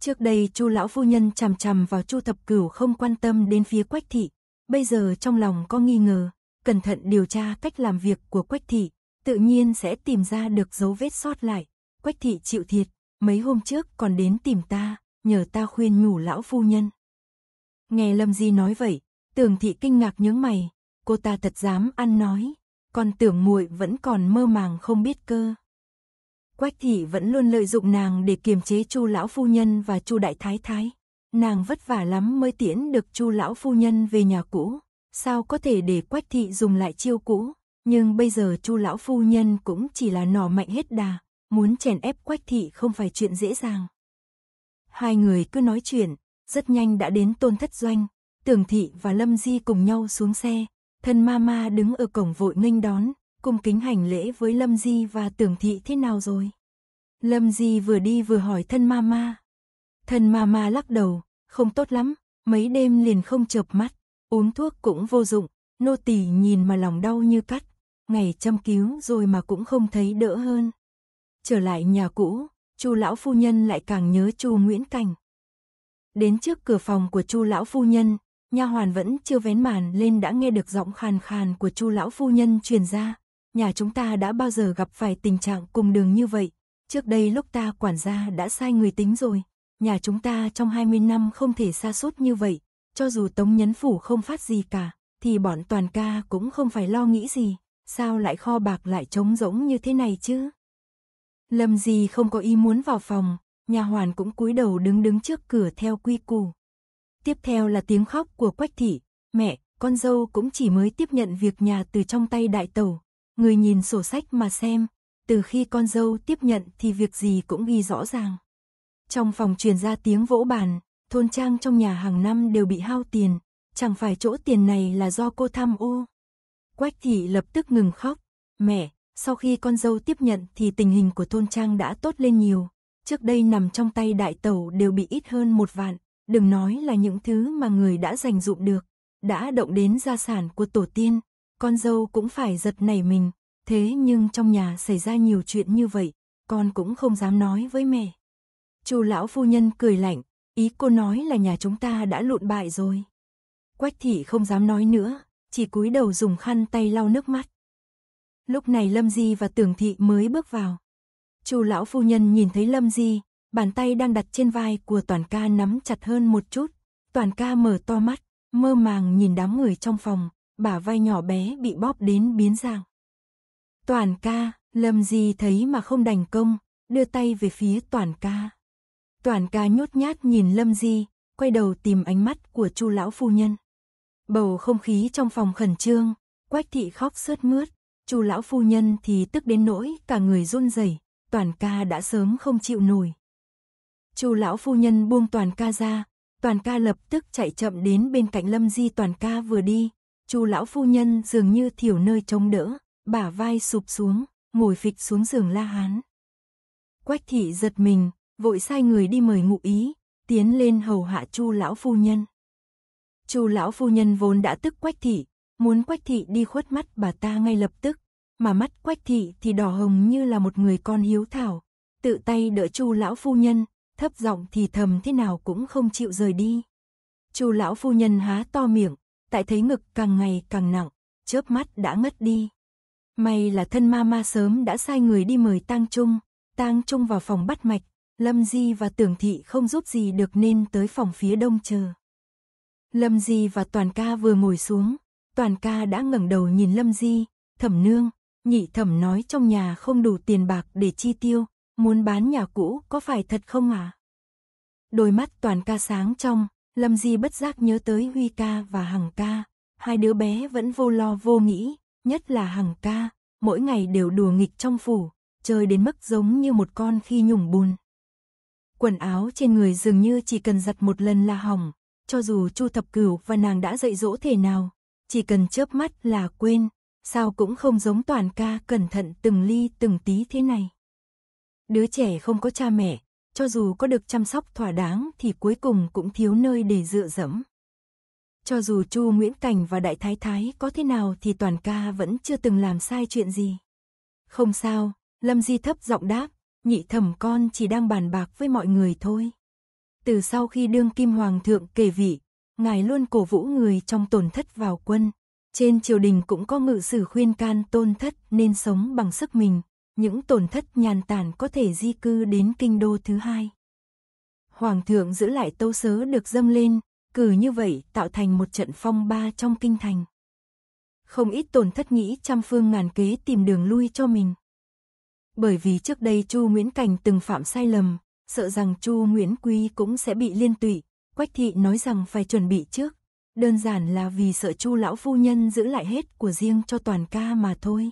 Trước đây Chu lão phu nhân chằm chằm vào Chu Thập Cửu không quan tâm đến phía Quách thị, bây giờ trong lòng có nghi ngờ, cẩn thận điều tra cách làm việc của Quách Thị, tự nhiên sẽ tìm ra được dấu vết sót lại. Quách Thị chịu thiệt, mấy hôm trước còn đến tìm ta, nhờ ta khuyên nhủ lão phu nhân. Nghe Lâm Di nói vậy, Tưởng Thị kinh ngạc nhướng mày, cô ta thật dám ăn nói, còn tưởng muội vẫn còn mơ màng không biết cơ. Quách Thị vẫn luôn lợi dụng nàng để kiềm chế Chu lão phu nhân và Chu đại thái thái. Nàng vất vả lắm mới tiễn được Chu lão phu nhân về nhà cũ sao có thể để Quách thị dùng lại chiêu cũ, nhưng bây giờ Chu lão phu nhân cũng chỉ là nỏ mạnh hết đà, muốn chèn ép Quách thị không phải chuyện dễ dàng. Hai người cứ nói chuyện, rất nhanh đã đến Tôn Thất Doanh, tường thị và Lâm Di cùng nhau xuống xe, thân ma ma đứng ở cổng vội nghênh đón, cùng kính hành lễ với Lâm Di và tường thị thế nào rồi. Lâm Di vừa đi vừa hỏi thân ma ma, Thân ma ma lắc đầu, không tốt lắm, mấy đêm liền không chợp mắt. Uống thuốc cũng vô dụng, nô tỳ nhìn mà lòng đau như cắt, ngày chăm cứu rồi mà cũng không thấy đỡ hơn. Trở lại nhà cũ, Chu lão phu nhân lại càng nhớ Chu Nguyễn Cảnh. Đến trước cửa phòng của Chu lão phu nhân, nha hoàn vẫn chưa vén màn lên đã nghe được giọng khàn khàn của Chu lão phu nhân truyền ra, nhà chúng ta đã bao giờ gặp phải tình trạng cùng đường như vậy, trước đây lúc ta quản gia đã sai người tính rồi, nhà chúng ta trong 20 năm không thể sa sút như vậy, cho dù Tống Nhấn Phủ không phát gì cả, thì bọn toàn ca cũng không phải lo nghĩ gì, sao lại kho bạc lại trống rỗng như thế này chứ? Lâm gì không có ý muốn vào phòng, nhà hoàn cũng cúi đầu đứng đứng trước cửa theo quy củ. Tiếp theo là tiếng khóc của Quách Thị, mẹ, con dâu cũng chỉ mới tiếp nhận việc nhà từ trong tay đại tẩu. Người nhìn sổ sách mà xem, từ khi con dâu tiếp nhận thì việc gì cũng ghi rõ ràng. Trong phòng truyền ra tiếng vỗ bàn, Thôn trang trong nhà hàng năm đều bị hao tiền, chẳng phải chỗ tiền này là do cô tham ô. Quách thị lập tức ngừng khóc, mẹ, sau khi con dâu tiếp nhận thì tình hình của thôn trang đã tốt lên nhiều, trước đây nằm trong tay đại tẩu đều bị ít hơn một vạn, đừng nói là những thứ mà người đã giành dụng được, đã động đến gia sản của tổ tiên, con dâu cũng phải giật nảy mình, thế nhưng trong nhà xảy ra nhiều chuyện như vậy, con cũng không dám nói với mẹ. Chu lão phu nhân cười lạnh, Ý cô nói là nhà chúng ta đã lụn bại rồi. Quách thị không dám nói nữa, chỉ cúi đầu dùng khăn tay lau nước mắt. Lúc này Lâm Di và Tưởng Thị mới bước vào. Chu lão phu nhân nhìn thấy Lâm Di, bàn tay đang đặt trên vai của Toàn ca nắm chặt hơn một chút. Toàn ca mở to mắt, mơ màng nhìn đám người trong phòng, bả vai nhỏ bé bị bóp đến biến dạng. Toàn ca, Lâm Di thấy mà không đành công, đưa tay về phía Toàn ca. Toàn ca nhút nhát nhìn Lâm Di, quay đầu tìm ánh mắt của Chu lão phu nhân. Bầu không khí trong phòng khẩn trương, Quách thị khóc sướt mướt, Chu lão phu nhân thì tức đến nỗi cả người run rẩy, Toàn ca đã sớm không chịu nổi. Chu lão phu nhân buông Toàn ca ra, Toàn ca lập tức chạy chậm đến bên cạnh Lâm Di Toàn ca vừa đi, Chu lão phu nhân dường như thiểu nơi chống đỡ, bả vai sụp xuống, ngồi phịch xuống giường La Hán. Quách thị giật mình, vội sai người đi mời ngụ ý, tiến lên hầu hạ Chu lão phu nhân. Chu lão phu nhân vốn đã tức Quách thị, muốn Quách thị đi khuất mắt bà ta ngay lập tức, mà mắt Quách thị thì đỏ hồng như là một người con hiếu thảo, tự tay đỡ Chu lão phu nhân, thấp giọng thì thầm thế nào cũng không chịu rời đi. Chu lão phu nhân há to miệng, tại thấy ngực càng ngày càng nặng, chớp mắt đã ngất đi. May là thân ma ma sớm đã sai người đi mời Tang Trung, Tang Trung vào phòng bắt mạch, Lâm Di và Tưởng Thị không giúp gì được nên tới phòng phía đông chờ. Lâm Di và Toàn Ca vừa ngồi xuống, Toàn Ca đã ngẩng đầu nhìn Lâm Di, thẩm nương, nhị thẩm nói trong nhà không đủ tiền bạc để chi tiêu, muốn bán nhà cũ có phải thật không ạ? À? Đôi mắt Toàn Ca sáng trong, Lâm Di bất giác nhớ tới Huy Ca và Hằng Ca, hai đứa bé vẫn vô lo vô nghĩ, nhất là Hằng Ca, mỗi ngày đều đùa nghịch trong phủ, chơi đến mức giống như một con khi nhủng bùn. Quần áo trên người dường như chỉ cần giặt một lần là hỏng, cho dù Chu Thập Cửu và nàng đã dạy dỗ thể nào, chỉ cần chớp mắt là quên, sao cũng không giống toàn ca cẩn thận từng ly từng tí thế này. Đứa trẻ không có cha mẹ, cho dù có được chăm sóc thỏa đáng thì cuối cùng cũng thiếu nơi để dựa dẫm. Cho dù Chu Nguyễn Cảnh và Đại Thái Thái có thế nào thì toàn ca vẫn chưa từng làm sai chuyện gì. Không sao, Lâm Di thấp giọng đáp, nhị thẩm con chỉ đang bàn bạc với mọi người thôi. Từ sau khi đương kim hoàng thượng kể vị, ngài luôn cổ vũ người trong tổn thất vào quân. Trên triều đình cũng có ngự sử khuyên can tôn thất nên sống bằng sức mình, những tổn thất nhàn tản có thể di cư đến kinh đô thứ hai. Hoàng thượng giữ lại tâu sớ được dâng lên, cử như vậy tạo thành một trận phong ba trong kinh thành. Không ít tổn thất nghĩ trăm phương ngàn kế tìm đường lui cho mình. Bởi vì trước đây Chu Nguyễn Cảnh từng phạm sai lầm, sợ rằng Chu Nguyễn Quy cũng sẽ bị liên tụy. Quách thị nói rằng phải chuẩn bị trước, đơn giản là vì sợ Chu lão phu nhân giữ lại hết của riêng cho toàn ca mà thôi.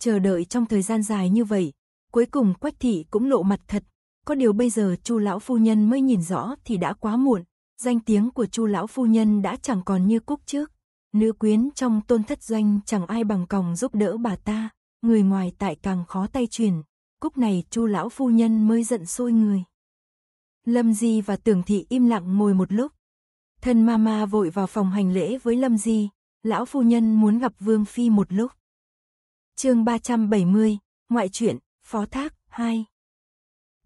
Chờ đợi trong thời gian dài như vậy, cuối cùng Quách thị cũng lộ mặt thật, có điều bây giờ Chu lão phu nhân mới nhìn rõ thì đã quá muộn, danh tiếng của Chu lão phu nhân đã chẳng còn như cúc trước. Nữ quyến trong tôn thất doanh chẳng ai bằng còng giúp đỡ bà ta, người ngoài tại càng khó tay truyền, cúc này chu lão phu nhân mới giận sôi người. Lâm Di và Tưởng Thị im lặng ngồi một lúc. Thân mama vội vào phòng hành lễ với Lâm Di, lão phu nhân muốn gặp Vương Phi một lúc. chương 370, Ngoại truyện, Phó Thác, 2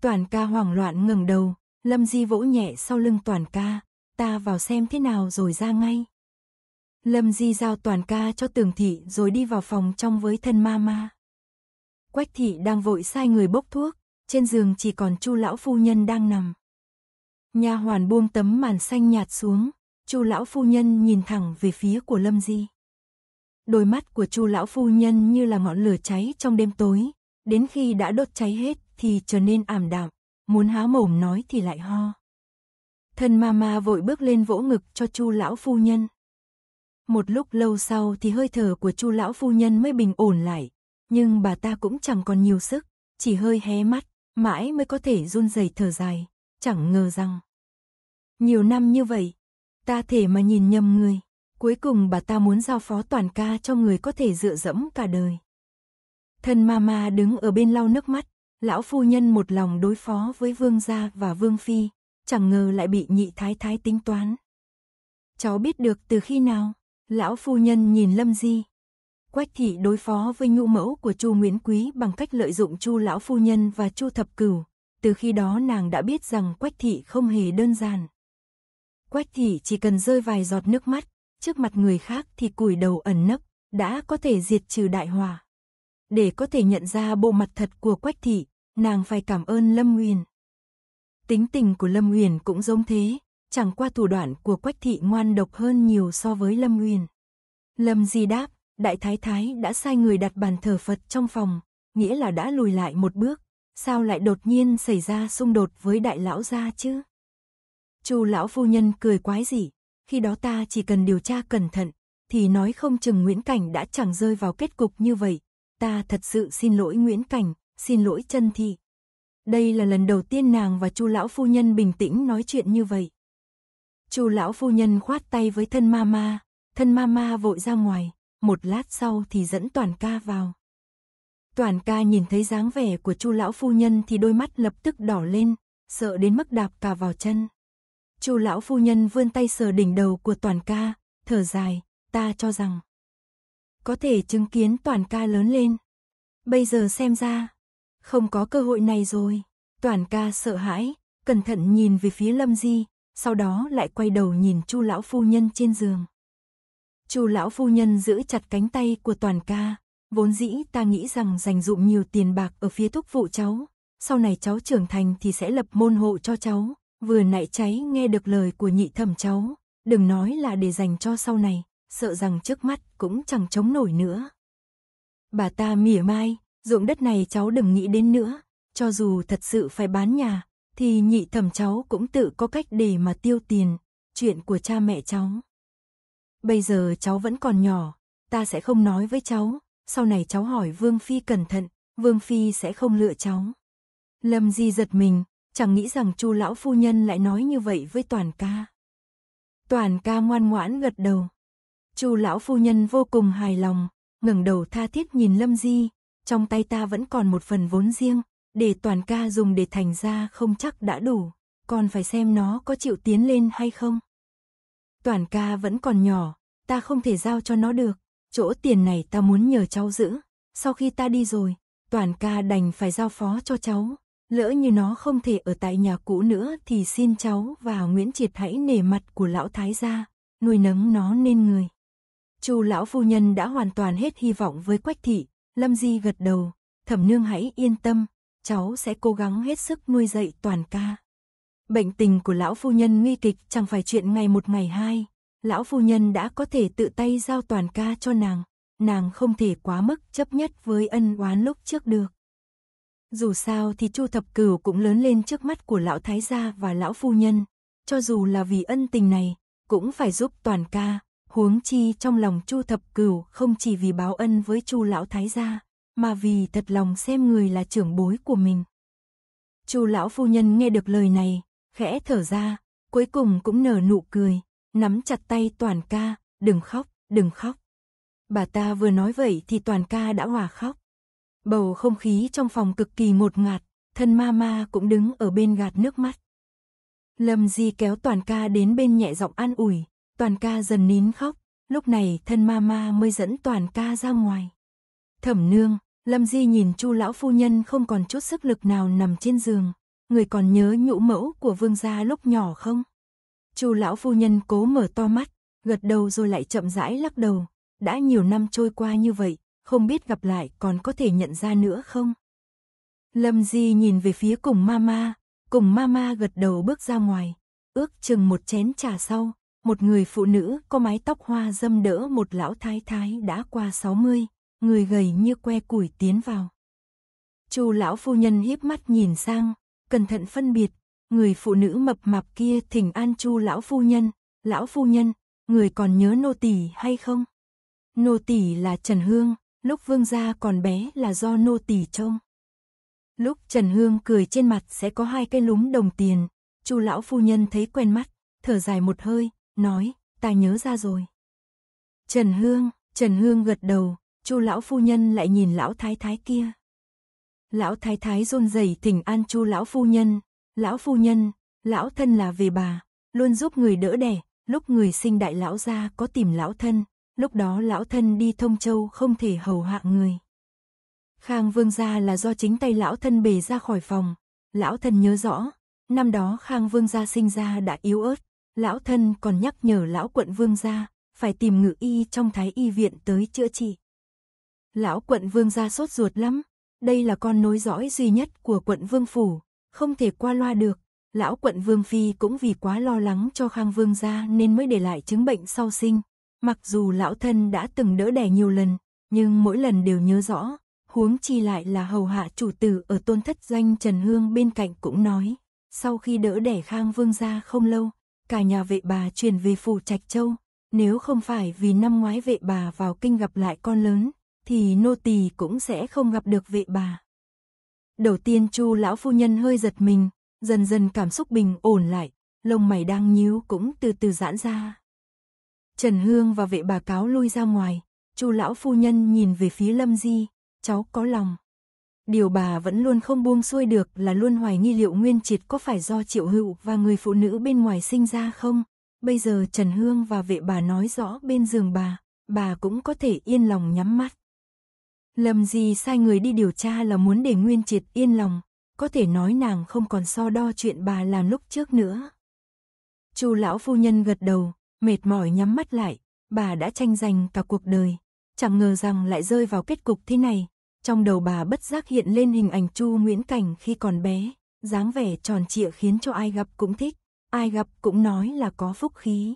Toàn ca hoảng loạn ngẩng đầu, Lâm Di vỗ nhẹ sau lưng Toàn ca, ta vào xem thế nào rồi ra ngay. Lâm Di giao toàn ca cho Tường Thị rồi đi vào phòng trong với thân ma ma. Quách Thị đang vội sai người bốc thuốc, trên giường chỉ còn Chu lão phu nhân đang nằm. Nha hoàn buông tấm màn xanh nhạt xuống, Chu lão phu nhân nhìn thẳng về phía của Lâm Di. Đôi mắt của Chu lão phu nhân như là ngọn lửa cháy trong đêm tối, đến khi đã đốt cháy hết thì trở nên ảm đạm, muốn há mồm nói thì lại ho. Thân ma ma vội bước lên vỗ ngực cho Chu lão phu nhân. Một lúc lâu sau thì hơi thở của Chu lão phu nhân mới bình ổn lại, nhưng bà ta cũng chẳng còn nhiều sức, chỉ hơi hé mắt, mãi mới có thể run rẩy thở dài, chẳng ngờ rằng nhiều năm như vậy, ta thể mà nhìn nhầm người, cuối cùng bà ta muốn giao phó toàn ca cho người có thể dựa dẫm cả đời. Thân mama đứng ở bên lau nước mắt, lão phu nhân một lòng đối phó với vương gia và vương phi, chẳng ngờ lại bị nhị thái thái tính toán. Cháu biết được từ khi nào? Lão phu nhân nhìn Lâm Di. Quách thị đối phó với nhu mẫu của Chu Nguyễn Quý bằng cách lợi dụng Chu lão phu nhân và Chu thập cửu, từ khi đó nàng đã biết rằng Quách thị không hề đơn giản. Quách thị chỉ cần rơi vài giọt nước mắt, trước mặt người khác thì cúi đầu ẩn nấp, đã có thể diệt trừ đại hòa. Để có thể nhận ra bộ mặt thật của Quách thị, nàng phải cảm ơn Lâm Uyển. Tính tình của Lâm Uyển cũng giống thế, Chẳng qua thủ đoạn của Quách Thị ngoan độc hơn nhiều so với Lâm Uyên. Lâm Di đáp, Đại Thái Thái đã sai người đặt bàn thờ Phật trong phòng, nghĩa là đã lùi lại một bước, sao lại đột nhiên xảy ra xung đột với Đại Lão gia chứ? Chu Lão Phu Nhân cười quái dị, khi đó ta chỉ cần điều tra cẩn thận, thì nói không chừng Nguyễn Cảnh đã chẳng rơi vào kết cục như vậy. Ta thật sự xin lỗi Nguyễn Cảnh, xin lỗi chân thị. Đây là lần đầu tiên nàng và Chu lão phu nhân bình tĩnh nói chuyện như vậy. Chu lão phu nhân khoát tay với thân mama, thân mama vội ra ngoài, một lát sau thì dẫn toàn ca vào. Toàn ca nhìn thấy dáng vẻ của Chu lão phu nhân thì đôi mắt lập tức đỏ lên, sợ đến mức đạp cả vào chân. Chu lão phu nhân vươn tay sờ đỉnh đầu của toàn ca, thở dài, ta cho rằng có thể chứng kiến toàn ca lớn lên. Bây giờ xem ra, không có cơ hội này rồi. Toàn ca sợ hãi, cẩn thận nhìn về phía Lâm Di, sau đó lại quay đầu nhìn Chu lão phu nhân trên giường. Chu lão phu nhân giữ chặt cánh tay của Toàn ca, vốn dĩ ta nghĩ rằng dành dụm nhiều tiền bạc ở phía thúc vụ cháu, sau này cháu trưởng thành thì sẽ lập môn hộ cho cháu, vừa nãy cháy nghe được lời của nhị thẩm cháu, đừng nói là để dành cho sau này, sợ rằng trước mắt cũng chẳng chống nổi nữa. Bà ta mỉa mai, ruộng đất này cháu đừng nghĩ đến nữa, cho dù thật sự phải bán nhà, thì nhị thẩm cháu cũng tự có cách để mà tiêu tiền, chuyện của cha mẹ cháu. Bây giờ cháu vẫn còn nhỏ, ta sẽ không nói với cháu, sau này cháu hỏi Vương Phi cẩn thận, Vương Phi sẽ không lựa cháu. Lâm Di giật mình, chẳng nghĩ rằng chu lão phu nhân lại nói như vậy với Toàn ca. Toàn ca ngoan ngoãn gật đầu. chu lão phu nhân vô cùng hài lòng, ngẩng đầu tha thiết nhìn Lâm Di, trong tay ta vẫn còn một phần vốn riêng, để toàn ca dùng để thành ra không chắc đã đủ, còn phải xem nó có chịu tiến lên hay không. Toàn ca vẫn còn nhỏ, ta không thể giao cho nó được, chỗ tiền này ta muốn nhờ cháu giữ, sau khi ta đi rồi, toàn ca đành phải giao phó cho cháu, lỡ như nó không thể ở tại nhà cũ nữa thì xin cháu và Nguyễn Triệt hãy nể mặt của lão thái gia, nuôi nấng nó nên người. Chu lão phu nhân đã hoàn toàn hết hy vọng với Quách thị, Lâm Di gật đầu, Thẩm nương hãy yên tâm, cháu sẽ cố gắng hết sức nuôi dạy toàn ca. Bệnh tình của lão phu nhân nguy kịch chẳng phải chuyện ngày một ngày hai. Lão phu nhân đã có thể tự tay giao toàn ca cho nàng. Nàng không thể quá mức chấp nhất với ân oán lúc trước được. Dù sao thì Chu Thập Cửu cũng lớn lên trước mắt của lão thái gia và lão phu nhân. Cho dù là vì ân tình này, cũng phải giúp toàn ca. Huống chi trong lòng Chu Thập Cửu không chỉ vì báo ân với Chu lão thái gia mà vì thật lòng xem người là trưởng bối của mình. Chu lão phu nhân nghe được lời này, khẽ thở ra, cuối cùng cũng nở nụ cười, nắm chặt tay Toàn ca, đừng khóc, đừng khóc. Bà ta vừa nói vậy thì Toàn ca đã hòa khóc. Bầu không khí trong phòng cực kỳ một ngạt, thân ma ma cũng đứng ở bên gạt nước mắt. Lâm Di kéo Toàn ca đến bên nhẹ giọng an ủi, Toàn ca dần nín khóc, lúc này thân ma ma mới dẫn Toàn ca ra ngoài. Thẩm nương, Lâm Di nhìn Chu lão phu nhân không còn chút sức lực nào nằm trên giường, người còn nhớ nhũ mẫu của vương gia lúc nhỏ không? Chu lão phu nhân cố mở to mắt, gật đầu rồi lại chậm rãi lắc đầu, đã nhiều năm trôi qua như vậy, không biết gặp lại còn có thể nhận ra nữa không? Lâm Di nhìn về phía cùng mama, cùng mama gật đầu bước ra ngoài, ước chừng một chén trà sau, một người phụ nữ có mái tóc hoa dâm đỡ một lão thái thái đã qua 60, người gầy như que củi tiến vào. Chu lão phu nhân híp mắt nhìn sang, cẩn thận phân biệt, người phụ nữ mập mạp kia thỉnh an Chu lão phu nhân, "Lão phu nhân, người còn nhớ nô tỳ hay không?" Nô tỳ là Trần Hương, lúc vương gia còn bé là do nô tỳ trông. Lúc Trần Hương cười trên mặt sẽ có hai cái lúm đồng tiền, Chu lão phu nhân thấy quen mắt, thở dài một hơi, nói, "Ta nhớ ra rồi." Trần Hương, Trần Hương gật đầu, Chu lão phu nhân lại nhìn lão thái thái kia. Lão thái thái run rẩy thỉnh an chu lão phu nhân, lão phu nhân, lão thân là vì bà, luôn giúp người đỡ đẻ, lúc người sinh đại lão ra có tìm lão thân, lúc đó lão thân đi thông châu không thể hầu hạ người. Khang Vương gia là do chính tay lão thân bề ra khỏi phòng, lão thân nhớ rõ, năm đó Khang Vương gia sinh ra đã yếu ớt, lão thân còn nhắc nhở lão quận Vương gia phải tìm ngự y trong thái y viện tới chữa trị. Lão quận vương ra sốt ruột lắm. Đây là con nối dõi duy nhất của quận vương phủ. Không thể qua loa được. Lão quận vương phi cũng vì quá lo lắng cho khang vương gia nên mới để lại chứng bệnh sau sinh. Mặc dù lão thân đã từng đỡ đẻ nhiều lần, nhưng mỗi lần đều nhớ rõ. Huống chi lại là hầu hạ chủ tử ở tôn thất danh Trần Hương bên cạnh cũng nói. Sau khi đỡ đẻ khang vương gia không lâu, cả nhà vệ bà chuyển về phủ Trạch Châu. Nếu không phải vì năm ngoái vệ bà vào kinh gặp lại con lớn, thì nô tỳ cũng sẽ không gặp được vệ bà. Đầu tiên Chu lão phu nhân hơi giật mình, dần dần cảm xúc bình ổn lại, lông mày đang nhíu cũng từ từ giãn ra. Trần Hương và vệ bà cáo lui ra ngoài, Chu lão phu nhân nhìn về phía Lâm Di, cháu có lòng. Điều bà vẫn luôn không buông xuôi được là luôn hoài nghi liệu Nguyên Triệt có phải do Triệu Hữu và người phụ nữ bên ngoài sinh ra không? Bây giờ Trần Hương và vệ bà nói rõ bên giường bà, bà cũng có thể yên lòng nhắm mắt lầm gì sai người đi điều tra là muốn để Nguyên Triệt yên lòng, có thể nói nàng không còn so đo chuyện bà làm lúc trước nữa. Chu lão phu nhân gật đầu, mệt mỏi nhắm mắt lại, bà đã tranh giành cả cuộc đời, chẳng ngờ rằng lại rơi vào kết cục thế này. Trong đầu bà bất giác hiện lên hình ảnh Chu Nguyễn Cảnh khi còn bé, dáng vẻ tròn trịa khiến cho ai gặp cũng thích, ai gặp cũng nói là có phúc khí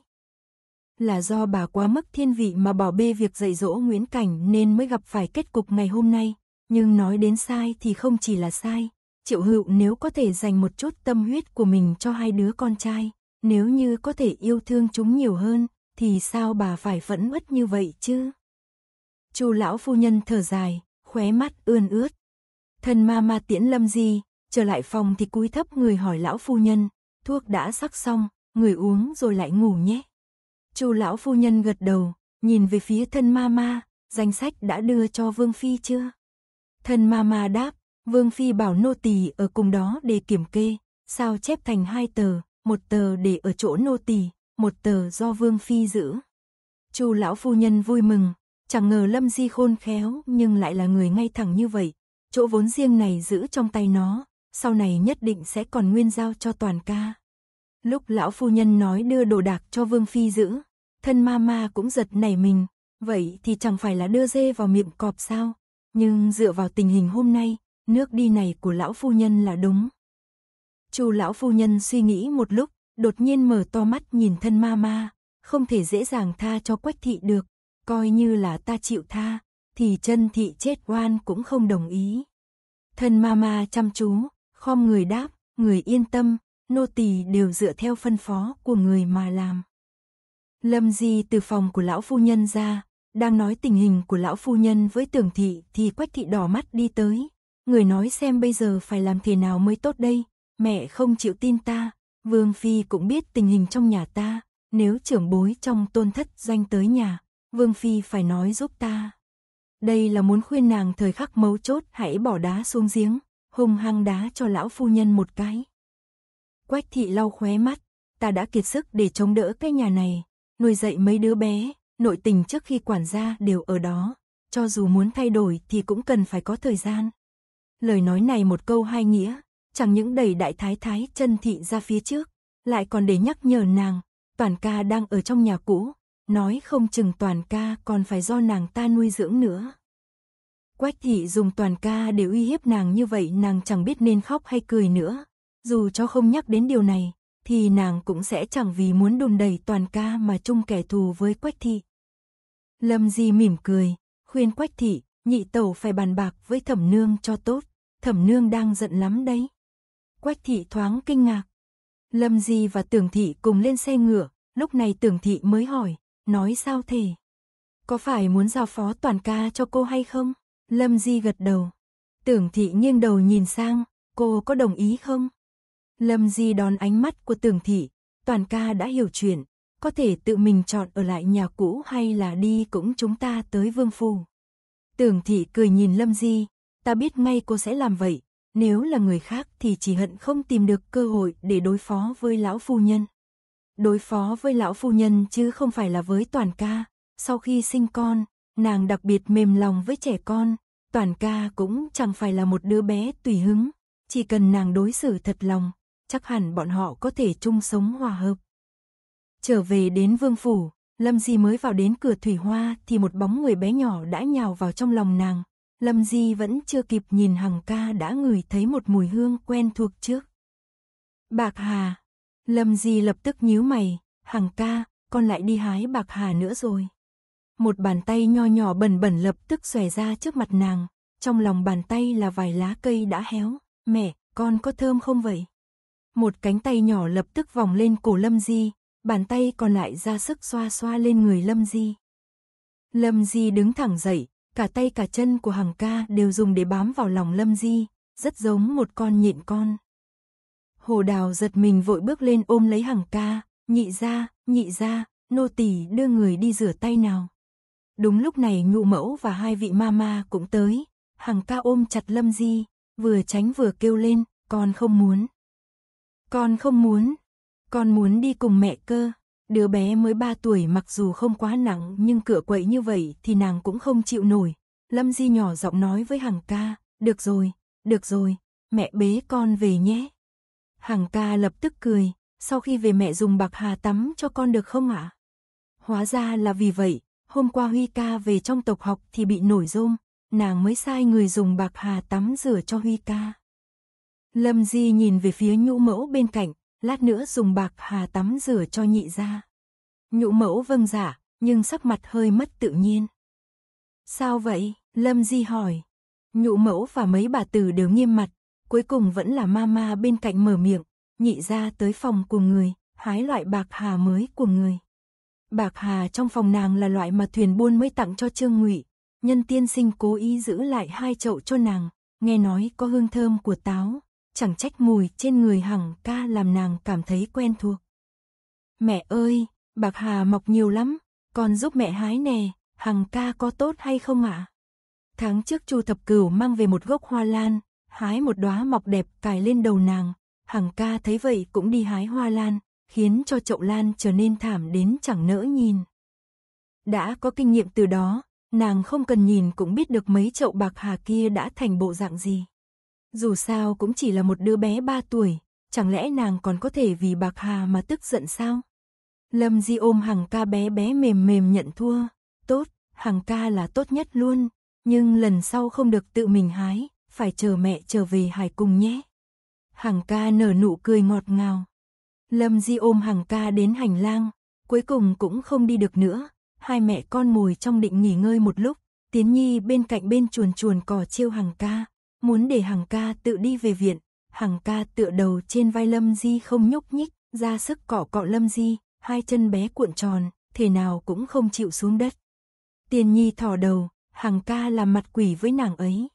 là do bà quá mức thiên vị mà bỏ bê việc dạy dỗ Nguyễn Cảnh nên mới gặp phải kết cục ngày hôm nay. Nhưng nói đến sai thì không chỉ là sai. Triệu hữu nếu có thể dành một chút tâm huyết của mình cho hai đứa con trai, nếu như có thể yêu thương chúng nhiều hơn, thì sao bà phải phẫn uất như vậy chứ? Chu lão phu nhân thở dài, khóe mắt ươn ướt. Thân ma ma tiễn lâm gì, trở lại phòng thì cúi thấp người hỏi lão phu nhân, thuốc đã sắc xong, người uống rồi lại ngủ nhé. Chu lão phu nhân gật đầu, nhìn về phía thân ma ma, danh sách đã đưa cho Vương Phi chưa? Thân ma ma đáp, Vương Phi bảo nô tỳ ở cùng đó để kiểm kê, sao chép thành hai tờ, một tờ để ở chỗ nô tỳ, một tờ do Vương Phi giữ. Chu lão phu nhân vui mừng, chẳng ngờ Lâm Di khôn khéo nhưng lại là người ngay thẳng như vậy, chỗ vốn riêng này giữ trong tay nó, sau này nhất định sẽ còn nguyên giao cho toàn ca. Lúc lão phu nhân nói đưa đồ đạc cho Vương Phi giữ, thân mama cũng giật nảy mình, vậy thì chẳng phải là đưa dê vào miệng cọp sao, nhưng dựa vào tình hình hôm nay, nước đi này của lão phu nhân là đúng. Chu lão phu nhân suy nghĩ một lúc, đột nhiên mở to mắt nhìn thân mama, không thể dễ dàng tha cho Quách thị được, coi như là ta chịu tha, thì chân thị chết oan cũng không đồng ý. Thân mama chăm chú, khom người đáp, người yên tâm, nô tỳ đều dựa theo phân phó của người mà làm. Lâm Di từ phòng của lão phu nhân ra, đang nói tình hình của lão phu nhân với tưởng thị thì quách thị đỏ mắt đi tới. Người nói xem bây giờ phải làm thế nào mới tốt đây, mẹ không chịu tin ta, Vương Phi cũng biết tình hình trong nhà ta, nếu trưởng bối trong tôn thất danh tới nhà, Vương Phi phải nói giúp ta. Đây là muốn khuyên nàng thời khắc mấu chốt hãy bỏ đá xuống giếng, hung hăng đá cho lão phu nhân một cái. Quách thị lau khóe mắt, ta đã kiệt sức để chống đỡ cái nhà này, nuôi dạy mấy đứa bé, nội tình trước khi quản gia đều ở đó, cho dù muốn thay đổi thì cũng cần phải có thời gian. Lời nói này một câu hai nghĩa, chẳng những đẩy đại thái thái chân thị ra phía trước, lại còn để nhắc nhở nàng, toàn ca đang ở trong nhà cũ, nói không chừng toàn ca còn phải do nàng ta nuôi dưỡng nữa. Quách thị dùng toàn ca để uy hiếp nàng như vậy nàng chẳng biết nên khóc hay cười nữa, dù cho không nhắc đến điều này, thì nàng cũng sẽ chẳng vì muốn đùn đẩy toàn ca mà chung kẻ thù với Quách Thị. Lâm Di mỉm cười, khuyên Quách Thị, nhị tẩu phải bàn bạc với thẩm nương cho tốt, thẩm nương đang giận lắm đấy. Quách Thị thoáng kinh ngạc. Lâm Di và Tưởng Thị cùng lên xe ngựa, lúc này Tưởng Thị mới hỏi, nói sao thế? Có phải muốn giao phó toàn ca cho cô hay không? Lâm Di gật đầu. Tưởng Thị nghiêng đầu nhìn sang, cô có đồng ý không? Lâm Di đón ánh mắt của Tưởng Thị, toàn ca đã hiểu chuyện, có thể tự mình chọn ở lại nhà cũ hay là đi cũng chúng ta tới Vương Phu. Tưởng Thị cười nhìn Lâm Di, ta biết ngay cô sẽ làm vậy, nếu là người khác thì chỉ hận không tìm được cơ hội để đối phó với lão phu nhân. Đối phó với lão phu nhân chứ không phải là với toàn ca, sau khi sinh con, nàng đặc biệt mềm lòng với trẻ con, toàn ca cũng chẳng phải là một đứa bé tùy hứng, chỉ cần nàng đối xử thật lòng, chắc hẳn bọn họ có thể chung sống hòa hợp. Trở về đến vương phủ, Lâm Di mới vào đến cửa thủy hoa thì một bóng người bé nhỏ đã nhào vào trong lòng nàng. Lâm Di vẫn chưa kịp nhìn Hằng ca đã ngửi thấy một mùi hương quen thuộc trước. Bạc Hà. Lâm Di lập tức nhíu mày, Hằng ca, con lại đi hái Bạc Hà nữa rồi. Một bàn tay nho nhỏ bẩn bẩn lập tức xòe ra trước mặt nàng, trong lòng bàn tay là vài lá cây đã héo. Mẹ, con có thơm không vậy? một cánh tay nhỏ lập tức vòng lên cổ Lâm Di, bàn tay còn lại ra sức xoa xoa lên người Lâm Di. Lâm Di đứng thẳng dậy, cả tay cả chân của Hằng ca đều dùng để bám vào lòng Lâm Di, rất giống một con nhện con. Hồ Đào giật mình vội bước lên ôm lấy Hằng ca, nhị ra, nhị ra, nô tỳ đưa người đi rửa tay nào. Đúng lúc này nhụ mẫu và hai vị mama cũng tới, Hằng ca ôm chặt Lâm Di, vừa tránh vừa kêu lên, con không muốn. Con không muốn. Con muốn đi cùng mẹ cơ. Đứa bé mới 3 tuổi mặc dù không quá nặng nhưng cửa quậy như vậy thì nàng cũng không chịu nổi. Lâm Di nhỏ giọng nói với Hằng ca, được rồi, được rồi, mẹ bế con về nhé. Hằng ca lập tức cười, sau khi về mẹ dùng bạc hà tắm cho con được không ạ? Hóa ra là vì vậy, hôm qua Huy ca về trong tộc học thì bị nổi rôm, nàng mới sai người dùng bạc hà tắm rửa cho Huy ca. Lâm Di nhìn về phía nhũ mẫu bên cạnh, lát nữa dùng bạc hà tắm rửa cho nhị ra. Nhũ mẫu vâng giả, dạ, nhưng sắc mặt hơi mất tự nhiên. Sao vậy? Lâm Di hỏi. Nhũ mẫu và mấy bà tử đều nghiêm mặt, cuối cùng vẫn là mama bên cạnh mở miệng, nhị ra tới phòng của người, hái loại bạc hà mới của người. Bạc hà trong phòng nàng là loại mà thuyền buôn mới tặng cho Trương Ngụy, nhân tiên sinh cố ý giữ lại hai chậu cho nàng, nghe nói có hương thơm của táo, chẳng trách mùi trên người hằng ca làm nàng cảm thấy quen thuộc. Mẹ ơi, bạc hà mọc nhiều lắm, con giúp mẹ hái nè, hằng ca có tốt hay không ạ? Tháng trước Chu Thập Cửu mang về một gốc hoa lan, hái một đóa mọc đẹp cài lên đầu nàng, hằng ca thấy vậy cũng đi hái hoa lan, khiến cho chậu lan trở nên thảm đến chẳng nỡ nhìn. Đã có kinh nghiệm từ đó, nàng không cần nhìn cũng biết được mấy chậu bạc hà kia đã thành bộ dạng gì. Dù sao cũng chỉ là một đứa bé 3 tuổi, chẳng lẽ nàng còn có thể vì bạc hà mà tức giận sao? Lâm Di ôm Hằng ca bé bé mềm mềm nhận thua, tốt, Hằng ca là tốt nhất luôn, nhưng lần sau không được tự mình hái, phải chờ mẹ trở về hải cùng nhé. Hằng ca nở nụ cười ngọt ngào. Lâm Di ôm Hằng ca đến hành lang, cuối cùng cũng không đi được nữa, hai mẹ con ngồi trong định nghỉ ngơi một lúc, Tiến Nhi bên cạnh bên chuồn chuồn cỏ chiêu Hằng ca, Muốn để Hằng ca tự đi về viện, Hằng ca tựa đầu trên vai Lâm Di không nhúc nhích, ra sức cọ cọ Lâm Di, hai chân bé cuộn tròn, thể nào cũng không chịu xuống đất. Tiền Nhi thỏ đầu, Hằng ca làm mặt quỷ với nàng ấy.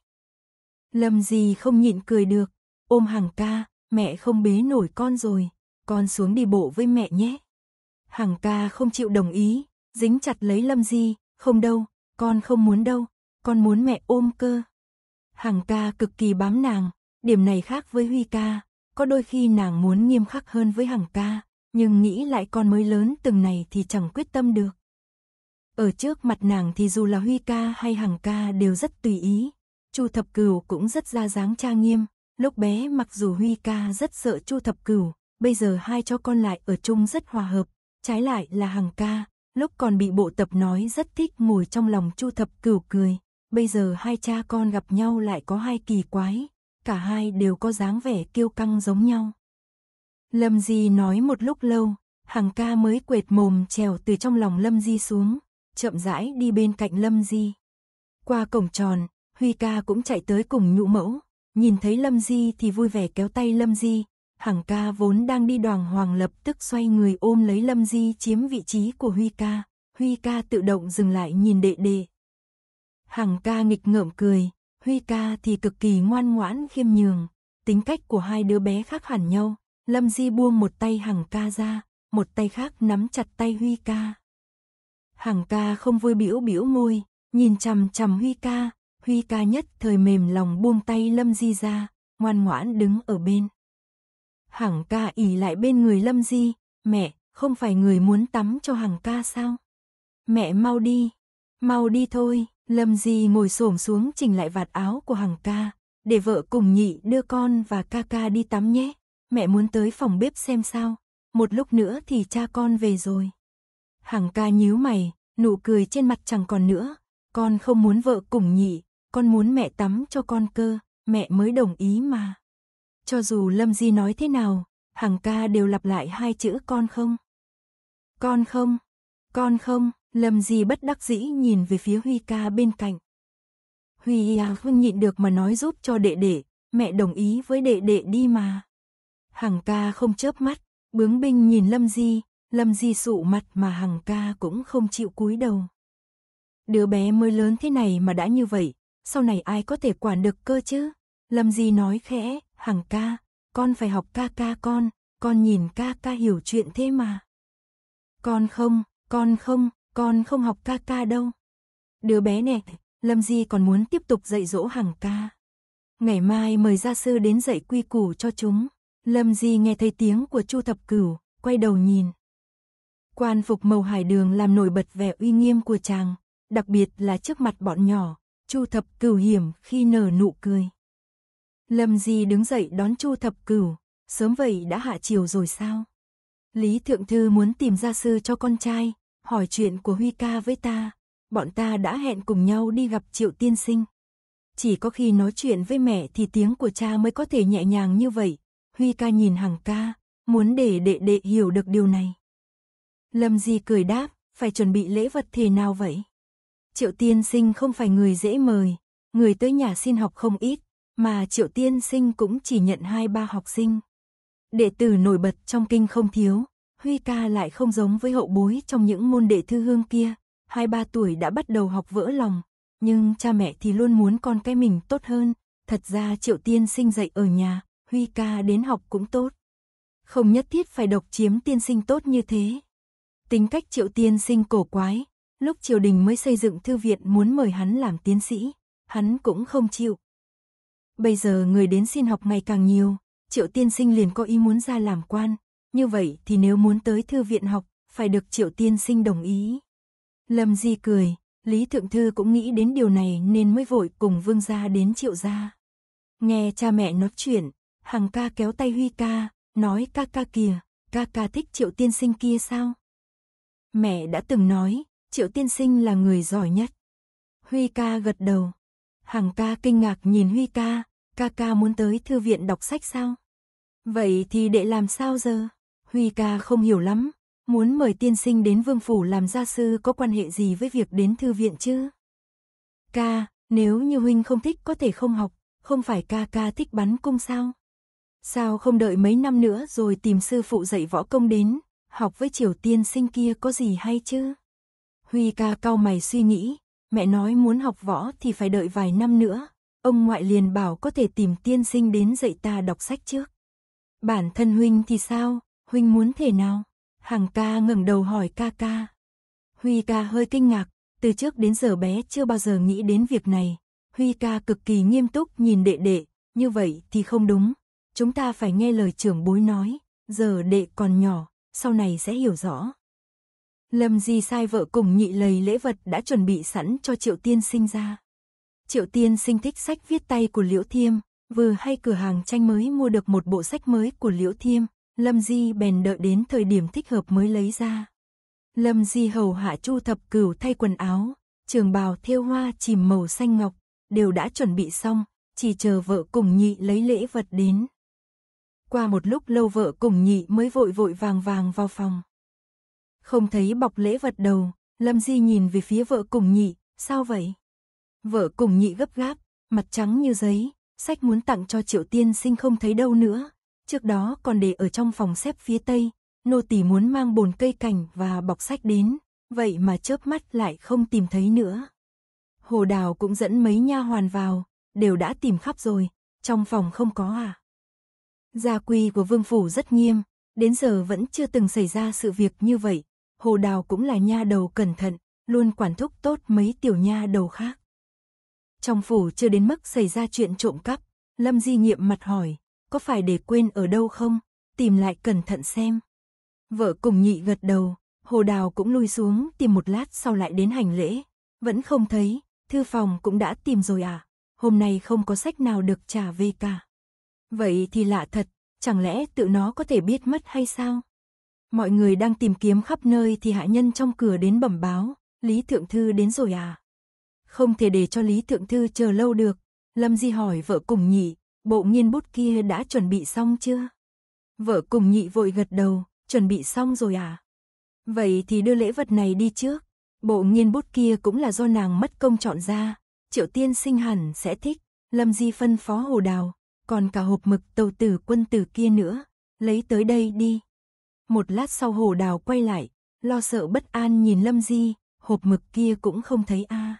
Lâm Di không nhịn cười được, ôm Hằng ca, mẹ không bế nổi con rồi, con xuống đi bộ với mẹ nhé. Hằng ca không chịu đồng ý, dính chặt lấy Lâm Di, không đâu, con không muốn đâu, con muốn mẹ ôm cơ. Hàng ca cực kỳ bám nàng, điểm này khác với Huy ca, có đôi khi nàng muốn nghiêm khắc hơn với hàng ca, nhưng nghĩ lại con mới lớn từng này thì chẳng quyết tâm được. Ở trước mặt nàng thì dù là Huy ca hay hàng ca đều rất tùy ý, Chu Thập Cửu cũng rất ra dáng trang nghiêm, lúc bé mặc dù Huy ca rất sợ Chu Thập Cửu, bây giờ hai cho con lại ở chung rất hòa hợp, trái lại là hàng ca, lúc còn bị bộ tập nói rất thích ngồi trong lòng Chu Thập Cửu cười bây giờ hai cha con gặp nhau lại có hai kỳ quái, cả hai đều có dáng vẻ kiêu căng giống nhau. Lâm Di nói một lúc lâu, hằng ca mới quệt mồm trèo từ trong lòng Lâm Di xuống, chậm rãi đi bên cạnh Lâm Di. Qua cổng tròn, Huy ca cũng chạy tới cùng nhũ mẫu, nhìn thấy Lâm Di thì vui vẻ kéo tay Lâm Di. Hằng ca vốn đang đi đoàn hoàng lập tức xoay người ôm lấy Lâm Di chiếm vị trí của Huy ca. Huy ca tự động dừng lại nhìn đệ đệ, Hằng ca nghịch ngợm cười, Huy ca thì cực kỳ ngoan ngoãn khiêm nhường. Tính cách của hai đứa bé khác hẳn nhau. Lâm Di buông một tay Hằng ca ra, một tay khác nắm chặt tay Huy ca. Hằng ca không vui biểu biểu môi, nhìn chằm chằm Huy ca. Huy ca nhất thời mềm lòng buông tay Lâm Di ra, ngoan ngoãn đứng ở bên. Hằng ca ỉ lại bên người Lâm Di, mẹ, không phải người muốn tắm cho Hằng ca sao? Mẹ mau đi, mau đi thôi. Lâm Di ngồi xổm xuống chỉnh lại vạt áo của Hằng ca, để vợ cùng nhị đưa con và ca ca đi tắm nhé, mẹ muốn tới phòng bếp xem sao, một lúc nữa thì cha con về rồi. Hằng ca nhíu mày, nụ cười trên mặt chẳng còn nữa, con không muốn vợ cùng nhị, con muốn mẹ tắm cho con cơ, mẹ mới đồng ý mà. Cho dù Lâm Di nói thế nào, Hằng ca đều lặp lại hai chữ con không. Con không, con không. Lâm Di bất đắc dĩ nhìn về phía Huy ca bên cạnh. Huy à không nhịn được mà nói giúp cho đệ đệ, mẹ đồng ý với đệ đệ đi mà. Hằng ca không chớp mắt, bướng binh nhìn Lâm Di, Lâm Di sụ mặt mà Hằng ca cũng không chịu cúi đầu. Đứa bé mới lớn thế này mà đã như vậy, sau này ai có thể quản được cơ chứ? Lâm Di nói khẽ, Hằng ca, con phải học ca ca con, con nhìn ca ca hiểu chuyện thế mà. Con không, con không, con không học ca ca đâu. Đứa bé nè, Lâm Di còn muốn tiếp tục dạy dỗ hàng ca. Ngày mai mời gia sư đến dạy quy củ cho chúng. Lâm Di nghe thấy tiếng của Chu Thập Cửu, quay đầu nhìn. Quan phục màu hải đường làm nổi bật vẻ uy nghiêm của chàng, đặc biệt là trước mặt bọn nhỏ, Chu Thập Cửu hiểm khi nở nụ cười. Lâm Di đứng dậy đón Chu Thập Cửu, sớm vậy đã hạ chiều rồi sao? Lý Thượng Thư muốn tìm gia sư cho con trai, hỏi chuyện của Huy ca với ta, bọn ta đã hẹn cùng nhau đi gặp Triệu tiên sinh. Chỉ có khi nói chuyện với mẹ thì tiếng của cha mới có thể nhẹ nhàng như vậy. Huy ca nhìn Hằng ca, muốn để đệ đệ hiểu được điều này. Lâm Di cười đáp, phải chuẩn bị lễ vật thế nào vậy? Triệu tiên sinh không phải người dễ mời, người tới nhà xin học không ít, mà triệu tiên sinh cũng chỉ nhận hai ba học sinh. Đệ tử nổi bật trong kinh không thiếu, Huy ca lại không giống với hậu bối trong những môn đệ thư hương kia, hai ba tuổi đã bắt đầu học vỡ lòng, nhưng cha mẹ thì luôn muốn con cái mình tốt hơn, thật ra Triệu Tiên sinh dạy ở nhà, Huy ca đến học cũng tốt. Không nhất thiết phải độc chiếm tiên sinh tốt như thế. Tính cách Triệu Tiên sinh cổ quái, lúc triều đình mới xây dựng thư viện muốn mời hắn làm tiến sĩ, hắn cũng không chịu. Bây giờ người đến xin học ngày càng nhiều, Triệu Tiên sinh liền có ý muốn ra làm quan, như vậy thì nếu muốn tới thư viện học, phải được triệu tiên sinh đồng ý. Lâm Di cười, Lý Thượng Thư cũng nghĩ đến điều này nên mới vội cùng Vương Gia đến triệu gia. Nghe cha mẹ nói chuyện, Hằng ca kéo tay Huy ca, nói ca ca kìa, ca ca thích triệu tiên sinh kia sao? Mẹ đã từng nói, triệu tiên sinh là người giỏi nhất. Huy ca gật đầu. Hằng ca kinh ngạc nhìn Huy ca, ca ca muốn tới thư viện đọc sách sao? Vậy thì để làm sao giờ? Huy ca không hiểu lắm, muốn mời tiên sinh đến vương phủ làm gia sư có quan hệ gì với việc đến thư viện chứ? Ca, nếu như huynh không thích có thể không học, không phải ca ca thích bắn cung sao? Sao không đợi mấy năm nữa rồi tìm sư phụ dạy võ công đến, học với triều tiên sinh kia có gì hay chứ? Huy ca cau mày suy nghĩ, mẹ nói muốn học võ thì phải đợi vài năm nữa, ông ngoại liền bảo có thể tìm tiên sinh đến dạy ta đọc sách trước. Bản thân huynh thì sao, Huynh muốn thể nào? Hằng ca ngẩng đầu hỏi ca ca. Huy ca hơi kinh ngạc, từ trước đến giờ bé chưa bao giờ nghĩ đến việc này. Huy ca cực kỳ nghiêm túc nhìn đệ đệ, như vậy thì không đúng. Chúng ta phải nghe lời trưởng bối nói, giờ đệ còn nhỏ, sau này sẽ hiểu rõ. Lâm Di sai vợ cùng nhị lầy lễ vật đã chuẩn bị sẵn cho Triệu Tiên sinh ra. Triệu Tiên sinh thích sách viết tay của Liễu Thiêm, vừa hay cửa hàng tranh mới mua được một bộ sách mới của Liễu Thiêm, Lâm Di bèn đợi đến thời điểm thích hợp mới lấy ra. Lâm Di hầu hạ Chu Thập Cửu thay quần áo, trường bào thêu hoa chìm màu xanh ngọc, đều đã chuẩn bị xong, chỉ chờ vợ cùng nhị lấy lễ vật đến. Qua một lúc lâu vợ cùng nhị mới vội vội vàng vàng vào phòng. Không thấy bọc lễ vật đầu, Lâm Di nhìn về phía vợ cùng nhị, sao vậy? Vợ cùng nhị gấp gáp, mặt trắng như giấy, sách muốn tặng cho triệu tiên sinh không thấy đâu nữa, Trước đó còn để ở trong phòng xếp phía tây, nô tỳ muốn mang bồn cây cảnh và bọc sách đến, vậy mà chớp mắt lại không tìm thấy nữa. Hồ Đào cũng dẫn mấy nha hoàn vào, đều đã tìm khắp rồi, trong phòng không có à. Gia quy của vương phủ rất nghiêm, đến giờ vẫn chưa từng xảy ra sự việc như vậy. Hồ Đào cũng là nha đầu cẩn thận, luôn quản thúc tốt mấy tiểu nha đầu khác. Trong phủ chưa đến mức xảy ra chuyện trộm cắp, Lâm Di nghiệm mặt hỏi, có phải để quên ở đâu không? Tìm lại cẩn thận xem. Vợ cùng nhị gật đầu, hồ đào cũng lui xuống tìm một lát sau lại đến hành lễ. Vẫn không thấy, thư phòng cũng đã tìm rồi à? Hôm nay không có sách nào được trả về cả. Vậy thì lạ thật, chẳng lẽ tự nó có thể biết mất hay sao? Mọi người đang tìm kiếm khắp nơi thì hạ nhân trong cửa đến bẩm báo, Lý Thượng Thư đến rồi à? Không thể để cho Lý Thượng Thư chờ lâu được, Lâm Di hỏi vợ cùng nhị, Bộ nghiên bút kia đã chuẩn bị xong chưa? Vợ cùng nhị vội gật đầu, chuẩn bị xong rồi à? Vậy thì đưa lễ vật này đi trước. Bộ nghiên bút kia cũng là do nàng mất công chọn ra. Triệu tiên sinh hẳn sẽ thích. Lâm Di phân phó hồ đào. Còn cả hộp mực tàu tử quân tử kia nữa. Lấy tới đây đi. Một lát sau hồ đào quay lại. Lo sợ bất an nhìn Lâm Di. Hộp mực kia cũng không thấy a à.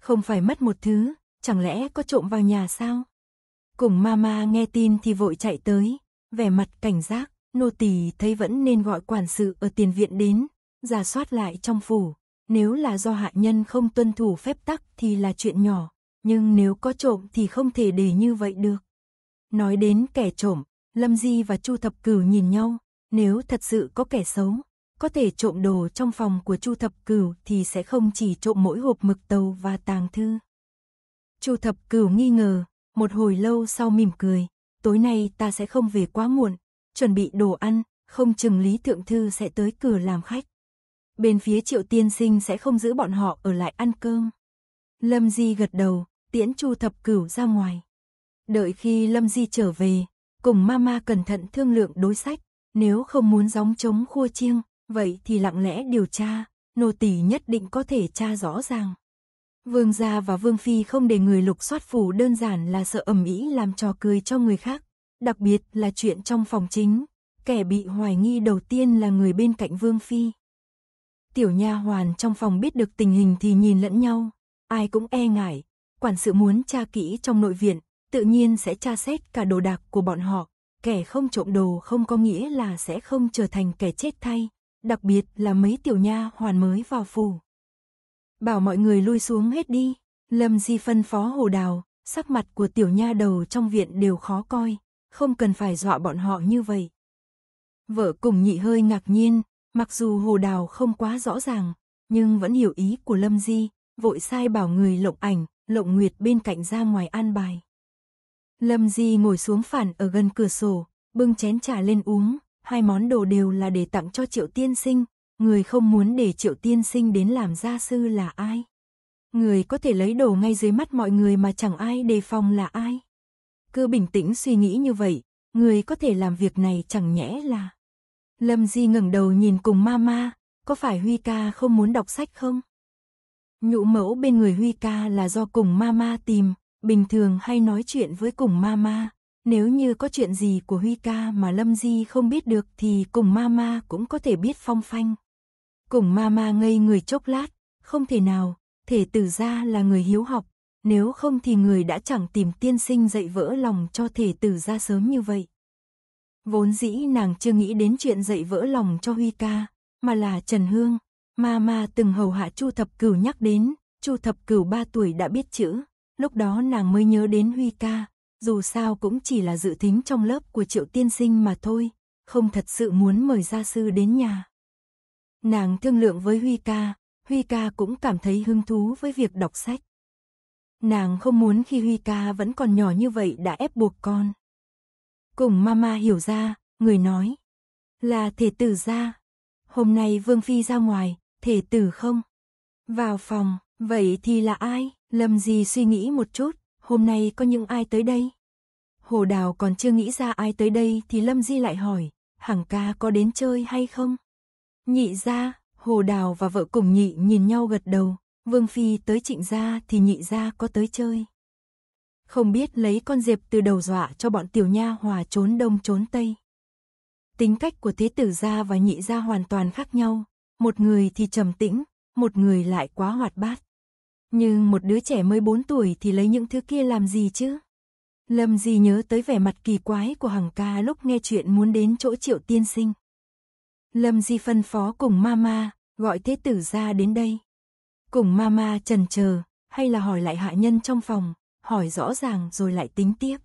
Không phải mất một thứ. Chẳng lẽ có trộm vào nhà sao? Cùng mama nghe tin thì vội chạy tới, vẻ mặt cảnh giác, nô tỳ thấy vẫn nên gọi quản sự ở tiền viện đến, giả soát lại trong phủ, nếu là do hạ nhân không tuân thủ phép tắc thì là chuyện nhỏ, nhưng nếu có trộm thì không thể để như vậy được. Nói đến kẻ trộm, Lâm Di và Chu Thập Cửu nhìn nhau, nếu thật sự có kẻ xấu, có thể trộm đồ trong phòng của Chu Thập Cửu thì sẽ không chỉ trộm mỗi hộp mực tàu và tàng thư. Chu Thập Cửu nghi ngờ, một hồi lâu sau mỉm cười, tối nay ta sẽ không về quá muộn, chuẩn bị đồ ăn, không chừng Lý Thượng Thư sẽ tới cửa làm khách. Bên phía Triệu Tiên Sinh sẽ không giữ bọn họ ở lại ăn cơm. Lâm Di gật đầu, tiễn Chu Thập Cửu ra ngoài. Đợi khi Lâm Di trở về, cùng Mama cẩn thận thương lượng đối sách, nếu không muốn gióng chống khua chiêng, vậy thì lặng lẽ điều tra, nô tỳ nhất định có thể tra rõ ràng. Vương gia và vương phi không để người lục soát phủ đơn giản là sợ ẩm ý làm trò cười cho người khác, đặc biệt là chuyện trong phòng chính, kẻ bị hoài nghi đầu tiên là người bên cạnh vương phi. Tiểu nha hoàn trong phòng biết được tình hình thì nhìn lẫn nhau, ai cũng e ngại, quản sự muốn tra kỹ trong nội viện, tự nhiên sẽ tra xét cả đồ đạc của bọn họ, kẻ không trộm đồ không có nghĩa là sẽ không trở thành kẻ chết thay, đặc biệt là mấy tiểu nha hoàn mới vào phủ bảo mọi người lui xuống hết đi. Lâm Di phân phó hồ đào, sắc mặt của tiểu nha đầu trong viện đều khó coi, không cần phải dọa bọn họ như vậy. Vợ cùng nhị hơi ngạc nhiên, mặc dù hồ đào không quá rõ ràng, nhưng vẫn hiểu ý của Lâm Di, vội sai bảo người lộng ảnh, lộng nguyệt bên cạnh ra ngoài an bài. Lâm Di ngồi xuống phản ở gần cửa sổ, bưng chén trà lên uống, hai món đồ đều là để tặng cho triệu tiên sinh, Người không muốn để triệu tiên sinh đến làm gia sư là ai? Người có thể lấy đồ ngay dưới mắt mọi người mà chẳng ai đề phòng là ai? Cứ bình tĩnh suy nghĩ như vậy, người có thể làm việc này chẳng nhẽ là... Lâm Di ngẩng đầu nhìn cùng mama, có phải Huy ca không muốn đọc sách không? Nhũ mẫu bên người Huy ca là do cùng mama tìm, bình thường hay nói chuyện với cùng mama, nếu như có chuyện gì của Huy ca mà Lâm Di không biết được thì cùng mama cũng có thể biết phong phanh, Cùng mama ngây người chốc lát, không thể nào, thể tử gia là người hiếu học, nếu không thì người đã chẳng tìm tiên sinh dạy vỡ lòng cho thể tử gia sớm như vậy. Vốn dĩ nàng chưa nghĩ đến chuyện dạy vỡ lòng cho Huy ca, mà là Trần Hương, mama từng hầu hạ Chu Thập Cửu nhắc đến, Chu Thập Cửu 3 tuổi đã biết chữ, lúc đó nàng mới nhớ đến Huy ca, dù sao cũng chỉ là dự tính trong lớp của Triệu Tiên Sinh mà thôi, không thật sự muốn mời gia sư đến nhà. Nàng thương lượng với Huy ca, Huy ca cũng cảm thấy hứng thú với việc đọc sách. Nàng không muốn khi Huy ca vẫn còn nhỏ như vậy đã ép buộc con. Cùng mama hiểu ra, người nói là thể tử ra. Hôm nay Vương Phi ra ngoài, thể tử không? Vào phòng, vậy thì là ai? Lâm gì suy nghĩ một chút, hôm nay có những ai tới đây? Hồ Đào còn chưa nghĩ ra ai tới đây thì Lâm Di lại hỏi, Hằng ca có đến chơi hay không? Nhị gia, Hồ Đào và vợ cùng nhị nhìn nhau gật đầu, Vương Phi tới trịnh gia thì nhị gia có tới chơi. Không biết lấy con diệp từ đầu dọa cho bọn tiểu nha hòa trốn đông trốn tây. Tính cách của thế tử gia và nhị gia hoàn toàn khác nhau, một người thì trầm tĩnh, một người lại quá hoạt bát. Nhưng một đứa trẻ mới bốn tuổi thì lấy những thứ kia làm gì chứ? Lâm Di nhớ tới vẻ mặt kỳ quái của Hằng ca lúc nghe chuyện muốn đến chỗ triệu tiên sinh. Lâm Di phân phó cùng Mama, gọi thế tử ra đến đây. Cùng Mama trần chờ hay là hỏi lại hạ nhân trong phòng, hỏi rõ ràng rồi lại tính tiếp.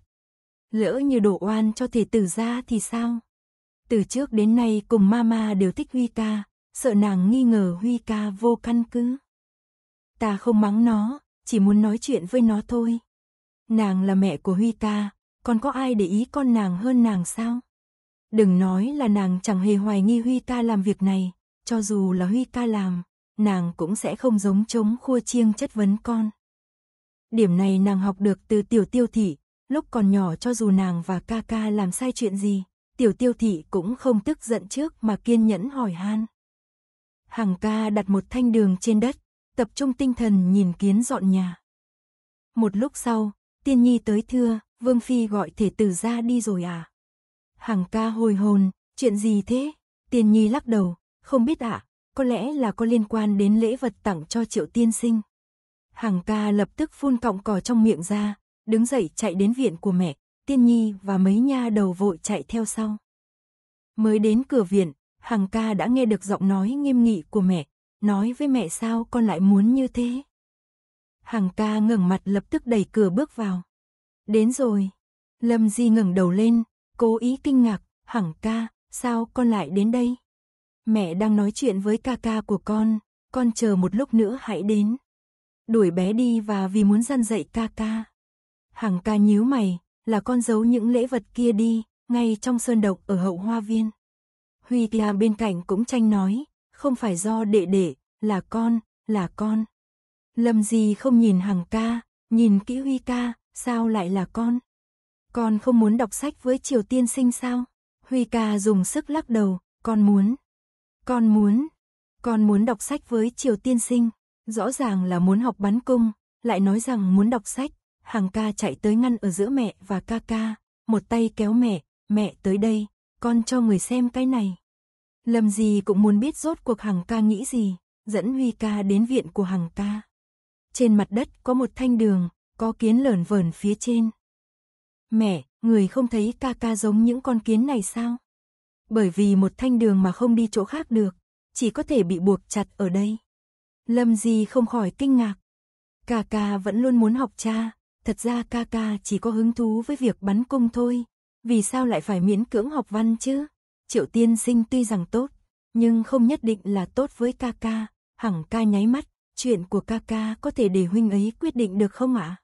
Lỡ như đổ oan cho thể tử ra thì sao? Từ trước đến nay cùng Mama đều thích Huy ca, sợ nàng nghi ngờ Huy ca vô căn cứ. Ta không mắng nó, chỉ muốn nói chuyện với nó thôi. Nàng là mẹ của Huy ca, còn có ai để ý con nàng hơn nàng sao? Đừng nói là nàng chẳng hề hoài nghi Huy ca làm việc này, cho dù là Huy ca làm, nàng cũng sẽ không giống chống khua chiêng chất vấn con. Điểm này nàng học được từ tiểu tiêu thị, lúc còn nhỏ cho dù nàng và ca ca làm sai chuyện gì, tiểu tiêu thị cũng không tức giận trước mà kiên nhẫn hỏi han. Hàng ca đặt một thanh đường trên đất, tập trung tinh thần nhìn kiến dọn nhà. Một lúc sau, tiên nhi tới thưa, Vương Phi gọi thể tử ra đi rồi à? Hàng ca hồi hồn, chuyện gì thế? tiên nhi lắc đầu, không biết ạ, có lẽ là có liên quan đến lễ vật tặng cho triệu tiên sinh. Hàng ca lập tức phun cọng cỏ trong miệng ra, đứng dậy chạy đến viện của mẹ, tiên nhi và mấy nha đầu vội chạy theo sau. Mới đến cửa viện, Hằng ca đã nghe được giọng nói nghiêm nghị của mẹ, nói với mẹ sao con lại muốn như thế. Hằng ca ngẩng mặt lập tức đẩy cửa bước vào. Đến rồi. Lâm Di ngẩng đầu lên, Cố ý kinh ngạc, hẳng ca, sao con lại đến đây? Mẹ đang nói chuyện với ca ca của con, con chờ một lúc nữa hãy đến. Đuổi bé đi và vì muốn dăn dạy ca ca. Hằng ca nhíu mày, là con giấu những lễ vật kia đi, ngay trong sơn độc ở hậu hoa viên. Huy Tia bên cạnh cũng tranh nói, không phải do đệ đệ, là con, là con. Lâm gì không nhìn Hằng ca, nhìn kỹ Huy ca, sao lại là con? Con không muốn đọc sách với Triều Tiên sinh sao? Huy ca dùng sức lắc đầu, con muốn. Con muốn. Con muốn đọc sách với Triều Tiên sinh. Rõ ràng là muốn học bắn cung, lại nói rằng muốn đọc sách. Hàng ca chạy tới ngăn ở giữa mẹ và ca ca, một tay kéo mẹ, mẹ tới đây, con cho người xem cái này. Lâm gì cũng muốn biết rốt cuộc hàng ca nghĩ gì, dẫn Huy ca đến viện của hàng ca. Trên mặt đất có một thanh đường, có kiến lởn vờn phía trên. Mẹ, người không thấy ca ca giống những con kiến này sao? Bởi vì một thanh đường mà không đi chỗ khác được, chỉ có thể bị buộc chặt ở đây. Lâm Di không khỏi kinh ngạc. Ca ca vẫn luôn muốn học cha, thật ra ca ca chỉ có hứng thú với việc bắn cung thôi, vì sao lại phải miễn cưỡng học văn chứ? Triệu tiên sinh tuy rằng tốt, nhưng không nhất định là tốt với ca ca, hẳn ca nháy mắt, chuyện của ca ca có thể để huynh ấy quyết định được không ạ?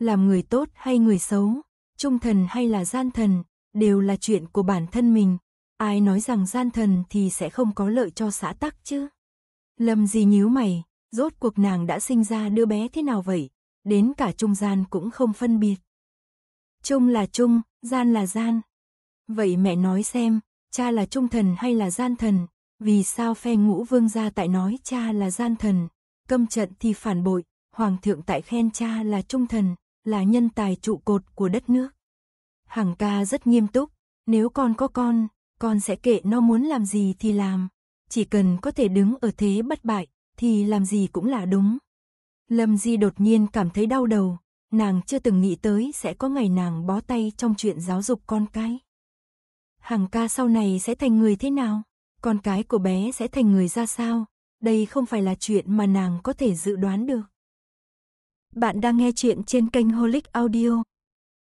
làm người tốt hay người xấu, trung thần hay là gian thần, đều là chuyện của bản thân mình, ai nói rằng gian thần thì sẽ không có lợi cho xã tắc chứ. Lâm gì nhíu mày, rốt cuộc nàng đã sinh ra đứa bé thế nào vậy, đến cả trung gian cũng không phân biệt. Trung là trung, gian là gian. Vậy mẹ nói xem, cha là trung thần hay là gian thần, vì sao phe ngũ vương gia tại nói cha là gian thần, câm trận thì phản bội, hoàng thượng tại khen cha là trung thần, là nhân tài trụ cột của đất nước. Hằng ca rất nghiêm túc, nếu con có con, con sẽ kệ nó muốn làm gì thì làm, chỉ cần có thể đứng ở thế bất bại, thì làm gì cũng là đúng. Lâm Di đột nhiên cảm thấy đau đầu, nàng chưa từng nghĩ tới sẽ có ngày nàng bó tay trong chuyện giáo dục con cái. Hằng ca sau này sẽ thành người thế nào? Con cái của bé sẽ thành người ra sao? Đây không phải là chuyện mà nàng có thể dự đoán được. Bạn đang nghe chuyện trên kênh Holic Audio.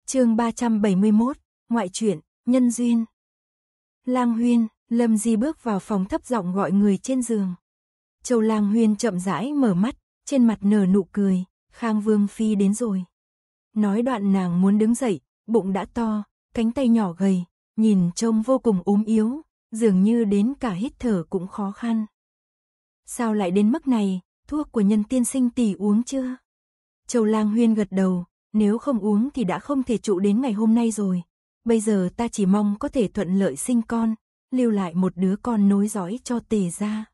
Chương 371, ngoại truyện, nhân duyên. Lang Huyên, Lâm Di bước vào phòng thấp giọng gọi người trên giường. Châu Lang Huyên chậm rãi mở mắt, trên mặt nở nụ cười, Khang Vương phi đến rồi. Nói đoạn nàng muốn đứng dậy, bụng đã to, cánh tay nhỏ gầy, nhìn trông vô cùng ốm yếu, dường như đến cả hít thở cũng khó khăn. Sao lại đến mức này, thuốc của nhân tiên sinh tỷ uống chưa? Châu Lang Huyên gật đầu, nếu không uống thì đã không thể trụ đến ngày hôm nay rồi. Bây giờ ta chỉ mong có thể thuận lợi sinh con, lưu lại một đứa con nối dõi cho tề gia.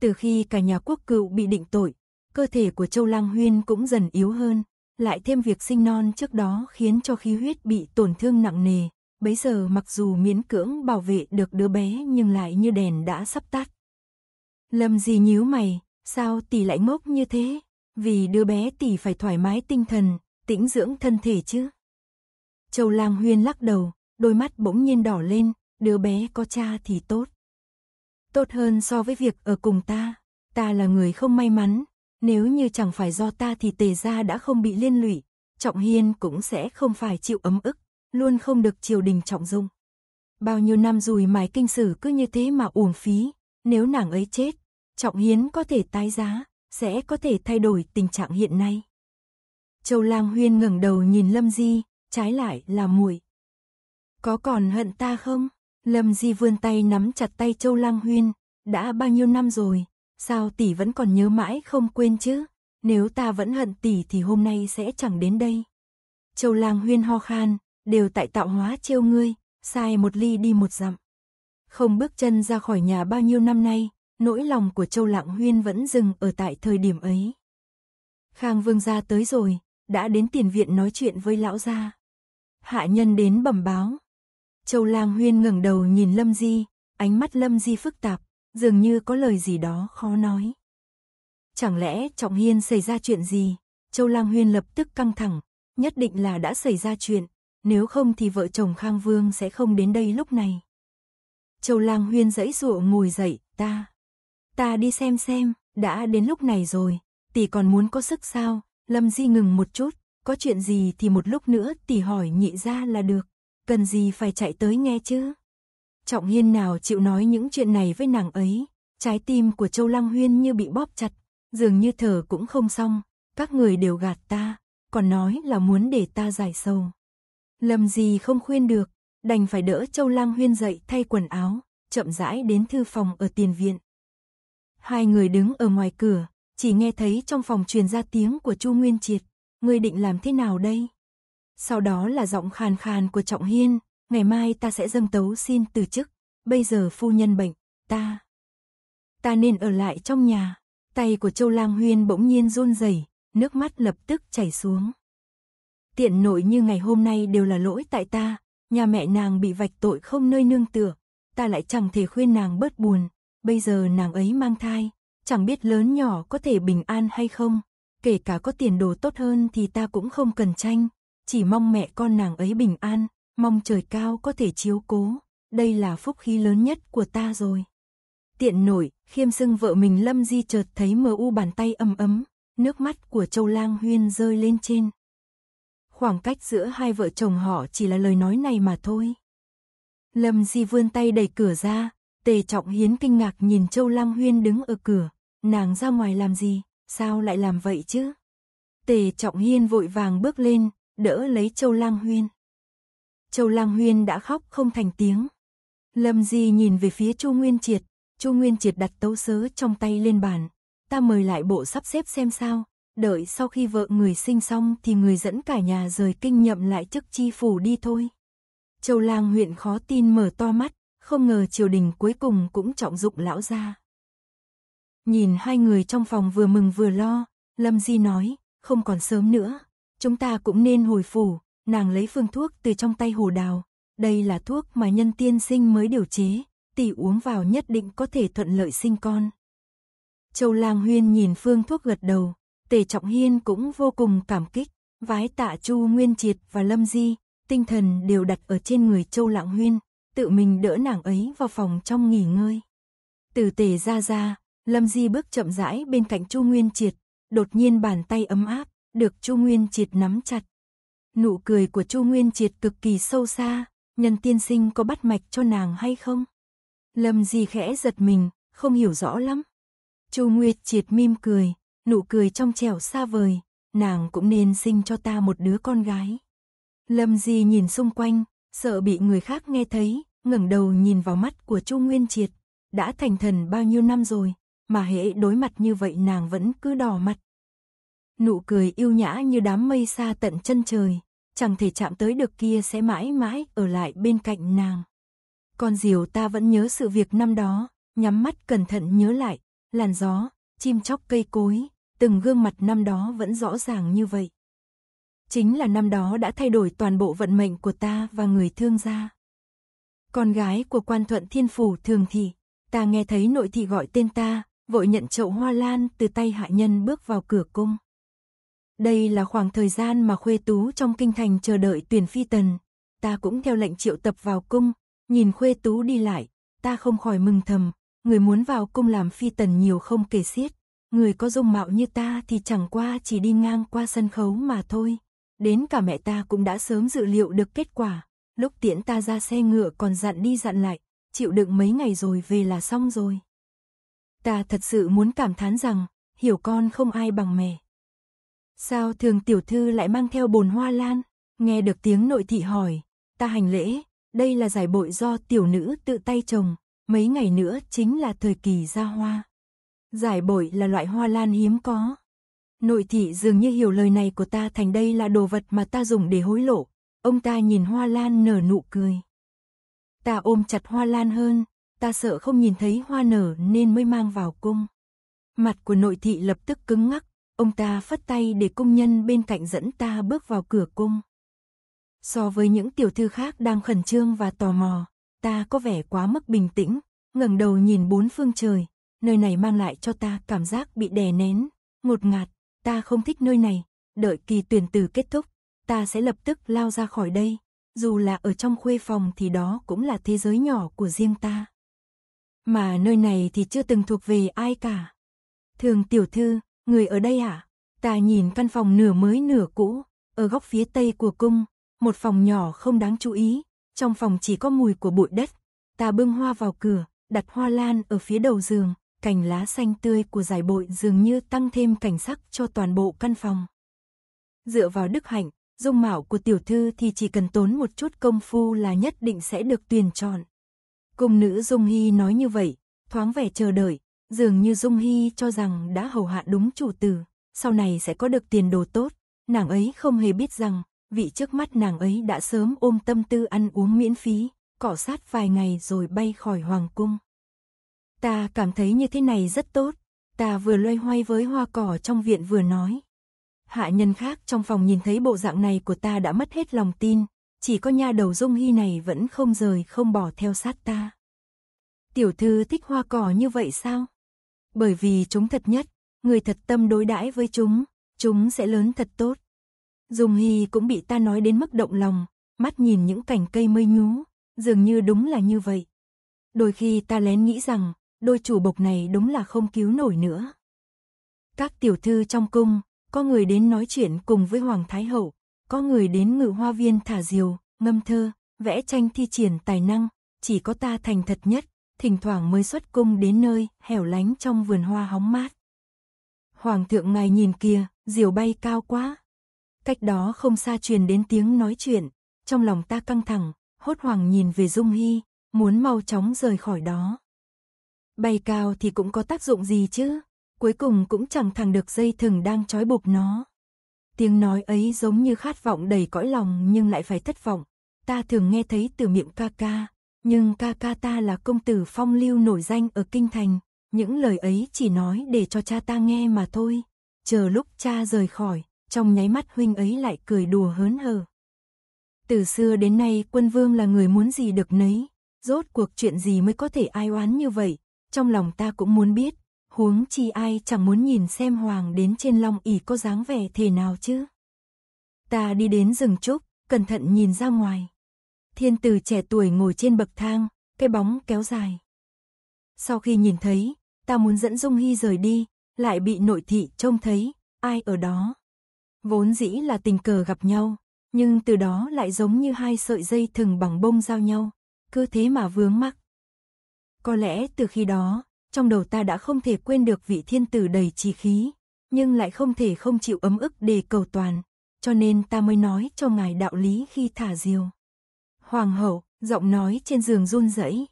Từ khi cả nhà quốc cựu bị định tội, cơ thể của Châu Lang Huyên cũng dần yếu hơn, lại thêm việc sinh non trước đó khiến cho khí huyết bị tổn thương nặng nề. Bấy giờ mặc dù miễn cưỡng bảo vệ được đứa bé nhưng lại như đèn đã sắp tắt. Lâm gì nhíu mày, sao tỷ lại ngốc như thế? Vì đứa bé tỷ phải thoải mái tinh thần, tĩnh dưỡng thân thể chứ. Châu Lang Huyên lắc đầu, đôi mắt bỗng nhiên đỏ lên, đứa bé có cha thì tốt. Tốt hơn so với việc ở cùng ta, ta là người không may mắn, nếu như chẳng phải do ta thì tề gia đã không bị liên lụy, Trọng Hiên cũng sẽ không phải chịu ấm ức, luôn không được triều đình trọng dụng. Bao nhiêu năm rùi mài kinh sử cứ như thế mà uổng phí, nếu nàng ấy chết, Trọng Hiến có thể tái giá, sẽ có thể thay đổi tình trạng hiện nay. Châu Lang Huyên ngẩng đầu nhìn Lâm Di, trái lại là muội. Có còn hận ta không? Lâm Di vươn tay nắm chặt tay Châu Lang Huyên, đã bao nhiêu năm rồi, sao tỷ vẫn còn nhớ mãi không quên chứ? Nếu ta vẫn hận tỷ thì hôm nay sẽ chẳng đến đây. Châu Lang Huyên ho khan, đều tại tạo hóa trêu ngươi, sai một ly đi một dặm. Không bước chân ra khỏi nhà bao nhiêu năm nay, nỗi lòng của Châu Lạng Huyên vẫn dừng ở tại thời điểm ấy. Khang Vương gia tới rồi, đã đến tiền viện nói chuyện với lão gia. Hạ nhân đến bẩm báo. Châu Lang Huyên ngẩng đầu nhìn Lâm Di, ánh mắt Lâm Di phức tạp, dường như có lời gì đó khó nói. Chẳng lẽ Trọng Hiên xảy ra chuyện gì? Châu Lang Huyên lập tức căng thẳng, nhất định là đã xảy ra chuyện, nếu không thì vợ chồng Khang Vương sẽ không đến đây lúc này. Châu Lang Huyên dãy dụa ngồi dậy, ta. Ta đi xem xem, đã đến lúc này rồi, tỷ còn muốn có sức sao? Lâm Di ngừng một chút, có chuyện gì thì một lúc nữa tỷ hỏi nhị ra là được, cần gì phải chạy tới nghe chứ? Trọng Hiên nào chịu nói những chuyện này với nàng ấy, trái tim của Châu Lăng Huyên như bị bóp chặt, dường như thở cũng không xong, các người đều gạt ta, còn nói là muốn để ta giải sầu. Lâm di không khuyên được, đành phải đỡ Châu Lăng Huyên dậy thay quần áo, chậm rãi đến thư phòng ở tiền viện, Hai người đứng ở ngoài cửa, chỉ nghe thấy trong phòng truyền ra tiếng của Chu Nguyên Triệt, ngươi định làm thế nào đây? Sau đó là giọng khàn khàn của Trọng Hiên, ngày mai ta sẽ dâng tấu xin từ chức, bây giờ phu nhân bệnh, ta ta nên ở lại trong nhà. Tay của Châu Lang Huyên bỗng nhiên run rẩy, nước mắt lập tức chảy xuống. Tiện nội như ngày hôm nay đều là lỗi tại ta, nhà mẹ nàng bị vạch tội không nơi nương tựa, ta lại chẳng thể khuyên nàng bớt buồn, Bây giờ nàng ấy mang thai, chẳng biết lớn nhỏ có thể bình an hay không. Kể cả có tiền đồ tốt hơn thì ta cũng không cần tranh. Chỉ mong mẹ con nàng ấy bình an, mong trời cao có thể chiếu cố. Đây là phúc khí lớn nhất của ta rồi. Tiện nổi, khiêm sưng vợ mình Lâm Di chợt thấy mờ u bàn tay ấm ấm, nước mắt của Châu Lang Huyên rơi lên trên. Khoảng cách giữa hai vợ chồng họ chỉ là lời nói này mà thôi. Lâm Di vươn tay đẩy cửa ra, Tề Trọng Hiến kinh ngạc nhìn Châu Lăng Huyên đứng ở cửa, nàng ra ngoài làm gì, sao lại làm vậy chứ? Tề Trọng Hiên vội vàng bước lên, đỡ lấy Châu Lăng Huyên. Châu Lăng Huyên đã khóc không thành tiếng. Lâm Di nhìn về phía Chu Nguyên Triệt, Chu Nguyên Triệt đặt tấu sớ trong tay lên bàn, ta mời lại bộ sắp xếp xem sao, đợi sau khi vợ người sinh xong thì người dẫn cả nhà rời kinh nhậm lại chức chi phủ đi thôi. Châu Lang huyện khó tin mở to mắt, không ngờ triều đình cuối cùng cũng trọng dụng lão gia. Nhìn hai người trong phòng vừa mừng vừa lo, Lâm Di nói, không còn sớm nữa, chúng ta cũng nên hồi phủ, nàng lấy phương thuốc từ trong tay hồ đào, đây là thuốc mà nhân tiên sinh mới điều chế, tỷ uống vào nhất định có thể thuận lợi sinh con. Châu Lang Huyên nhìn phương thuốc gật đầu, Tề Trọng Hiên cũng vô cùng cảm kích, vái tạ Chu Nguyên Triệt và Lâm Di, tinh thần đều đặt ở trên người Châu Lạng Huyên, tự mình đỡ nàng ấy vào phòng trong nghỉ ngơi. Từ tề ra ra, Lâm Di bước chậm rãi bên cạnh Chu Nguyên Triệt, đột nhiên bàn tay ấm áp, được Chu Nguyên Triệt nắm chặt. Nụ cười của Chu Nguyên Triệt cực kỳ sâu xa, nhân tiên sinh có bắt mạch cho nàng hay không? Lâm Di khẽ giật mình, không hiểu rõ lắm. Chu nguyên Triệt mim cười, nụ cười trong trẻo xa vời, nàng cũng nên sinh cho ta một đứa con gái. Lâm Di nhìn xung quanh, sợ bị người khác nghe thấy, ngẩng đầu nhìn vào mắt của Chu Nguyên Triệt, đã thành thần bao nhiêu năm rồi, mà hễ đối mặt như vậy nàng vẫn cứ đỏ mặt. Nụ cười yêu nhã như đám mây xa tận chân trời, chẳng thể chạm tới được kia sẽ mãi mãi ở lại bên cạnh nàng. Con diều ta vẫn nhớ sự việc năm đó, nhắm mắt cẩn thận nhớ lại, làn gió, chim chóc cây cối, từng gương mặt năm đó vẫn rõ ràng như vậy. Chính là năm đó đã thay đổi toàn bộ vận mệnh của ta và người thương gia. Con gái của quan thuận thiên phủ thường thị, ta nghe thấy nội thị gọi tên ta, vội nhận chậu hoa lan từ tay hạ nhân bước vào cửa cung. Đây là khoảng thời gian mà khuê tú trong kinh thành chờ đợi tuyển phi tần. Ta cũng theo lệnh triệu tập vào cung, nhìn khuê tú đi lại, ta không khỏi mừng thầm. Người muốn vào cung làm phi tần nhiều không kể xiết. Người có dung mạo như ta thì chẳng qua chỉ đi ngang qua sân khấu mà thôi. Đến cả mẹ ta cũng đã sớm dự liệu được kết quả, lúc tiễn ta ra xe ngựa còn dặn đi dặn lại, chịu đựng mấy ngày rồi về là xong rồi. Ta thật sự muốn cảm thán rằng, hiểu con không ai bằng mẹ. Sao thường tiểu thư lại mang theo bồn hoa lan? Nghe được tiếng nội thị hỏi, ta hành lễ, đây là giải bội do tiểu nữ tự tay trồng, mấy ngày nữa chính là thời kỳ ra hoa. Giải bội là loại hoa lan hiếm có, Nội thị dường như hiểu lời này của ta thành đây là đồ vật mà ta dùng để hối lộ. Ông ta nhìn hoa lan nở nụ cười. Ta ôm chặt hoa lan hơn, ta sợ không nhìn thấy hoa nở nên mới mang vào cung. Mặt của nội thị lập tức cứng ngắc, ông ta phất tay để công nhân bên cạnh dẫn ta bước vào cửa cung. So với những tiểu thư khác đang khẩn trương và tò mò, ta có vẻ quá mức bình tĩnh, ngẩng đầu nhìn bốn phương trời, nơi này mang lại cho ta cảm giác bị đè nén, ngột ngạt, ta không thích nơi này, đợi kỳ tuyển từ kết thúc, ta sẽ lập tức lao ra khỏi đây, dù là ở trong khuê phòng thì đó cũng là thế giới nhỏ của riêng ta. Mà nơi này thì chưa từng thuộc về ai cả. Thường tiểu thư, người ở đây à? Ta nhìn căn phòng nửa mới nửa cũ, ở góc phía tây của cung, một phòng nhỏ không đáng chú ý, trong phòng chỉ có mùi của bụi đất. Ta bưng hoa vào cửa, đặt hoa lan ở phía đầu giường, cành lá xanh tươi của giải bội dường như tăng thêm cảnh sắc cho toàn bộ căn phòng. Dựa vào đức hạnh, dung mạo của tiểu thư thì chỉ cần tốn một chút công phu là nhất định sẽ được tuyển chọn. Cung nữ Dung Hy nói như vậy, thoáng vẻ chờ đợi, dường như Dung Hy cho rằng đã hầu hạ đúng chủ tử, sau này sẽ có được tiền đồ tốt, nàng ấy không hề biết rằng, vị trước mắt nàng ấy đã sớm ôm tâm tư ăn uống miễn phí, cỏ sát vài ngày rồi bay khỏi hoàng cung. Ta cảm thấy như thế này rất tốt. Ta vừa loay hoay với hoa cỏ trong viện vừa nói. Hạ nhân khác trong phòng nhìn thấy bộ dạng này của ta đã mất hết lòng tin. Chỉ có nha đầu dung hy này vẫn không rời không bỏ theo sát ta. Tiểu thư thích hoa cỏ như vậy sao? Bởi vì chúng thật nhất, người thật tâm đối đãi với chúng, chúng sẽ lớn thật tốt. Dung Hy cũng bị ta nói đến mức động lòng, mắt nhìn những cảnh cây mây nhú, dường như đúng là như vậy. Đôi khi ta lén nghĩ rằng, đôi chủ bộc này đúng là không cứu nổi nữa. Các tiểu thư trong cung, có người đến nói chuyện cùng với Hoàng Thái Hậu, có người đến ngự hoa viên thả diều, ngâm thơ, vẽ tranh thi triển tài năng, chỉ có ta thành thật nhất, thỉnh thoảng mới xuất cung đến nơi hẻo lánh trong vườn hoa hóng mát. Hoàng thượng ngài nhìn kia, diều bay cao quá. Cách đó không xa truyền đến tiếng nói chuyện, trong lòng ta căng thẳng, hốt hoảng nhìn về Dung Hy, muốn mau chóng rời khỏi đó. Bay cao thì cũng có tác dụng gì chứ? Cuối cùng cũng chẳng thẳng được dây thừng đang trói buộc nó. Tiếng nói ấy giống như khát vọng đầy cõi lòng nhưng lại phải thất vọng. Ta thường nghe thấy từ miệng ca ca, nhưng ca ca ta là công tử phong lưu nổi danh ở Kinh Thành. Những lời ấy chỉ nói để cho cha ta nghe mà thôi. Chờ lúc cha rời khỏi, trong nháy mắt huynh ấy lại cười đùa hớn hở. Từ xưa đến nay quân vương là người muốn gì được nấy, rốt cuộc chuyện gì mới có thể ai oán như vậy, trong lòng ta cũng muốn biết, huống chi ai chẳng muốn nhìn xem hoàng đến trên long ỷ có dáng vẻ thế nào chứ. Ta đi đến rừng trúc, cẩn thận nhìn ra ngoài. Thiên tử trẻ tuổi ngồi trên bậc thang, cái bóng kéo dài. Sau khi nhìn thấy, ta muốn dẫn Dung Hy rời đi, lại bị nội thị trông thấy, ai ở đó. Vốn dĩ là tình cờ gặp nhau, nhưng từ đó lại giống như hai sợi dây thừng bằng bông giao nhau, cứ thế mà vướng mắc. Có lẽ từ khi đó, trong đầu ta đã không thể quên được vị thiên tử đầy trí khí, nhưng lại không thể không chịu ấm ức để cầu toàn, cho nên ta mới nói cho ngài đạo lý khi thả diều. Hoàng hậu, giọng nói trên giường run rẩy.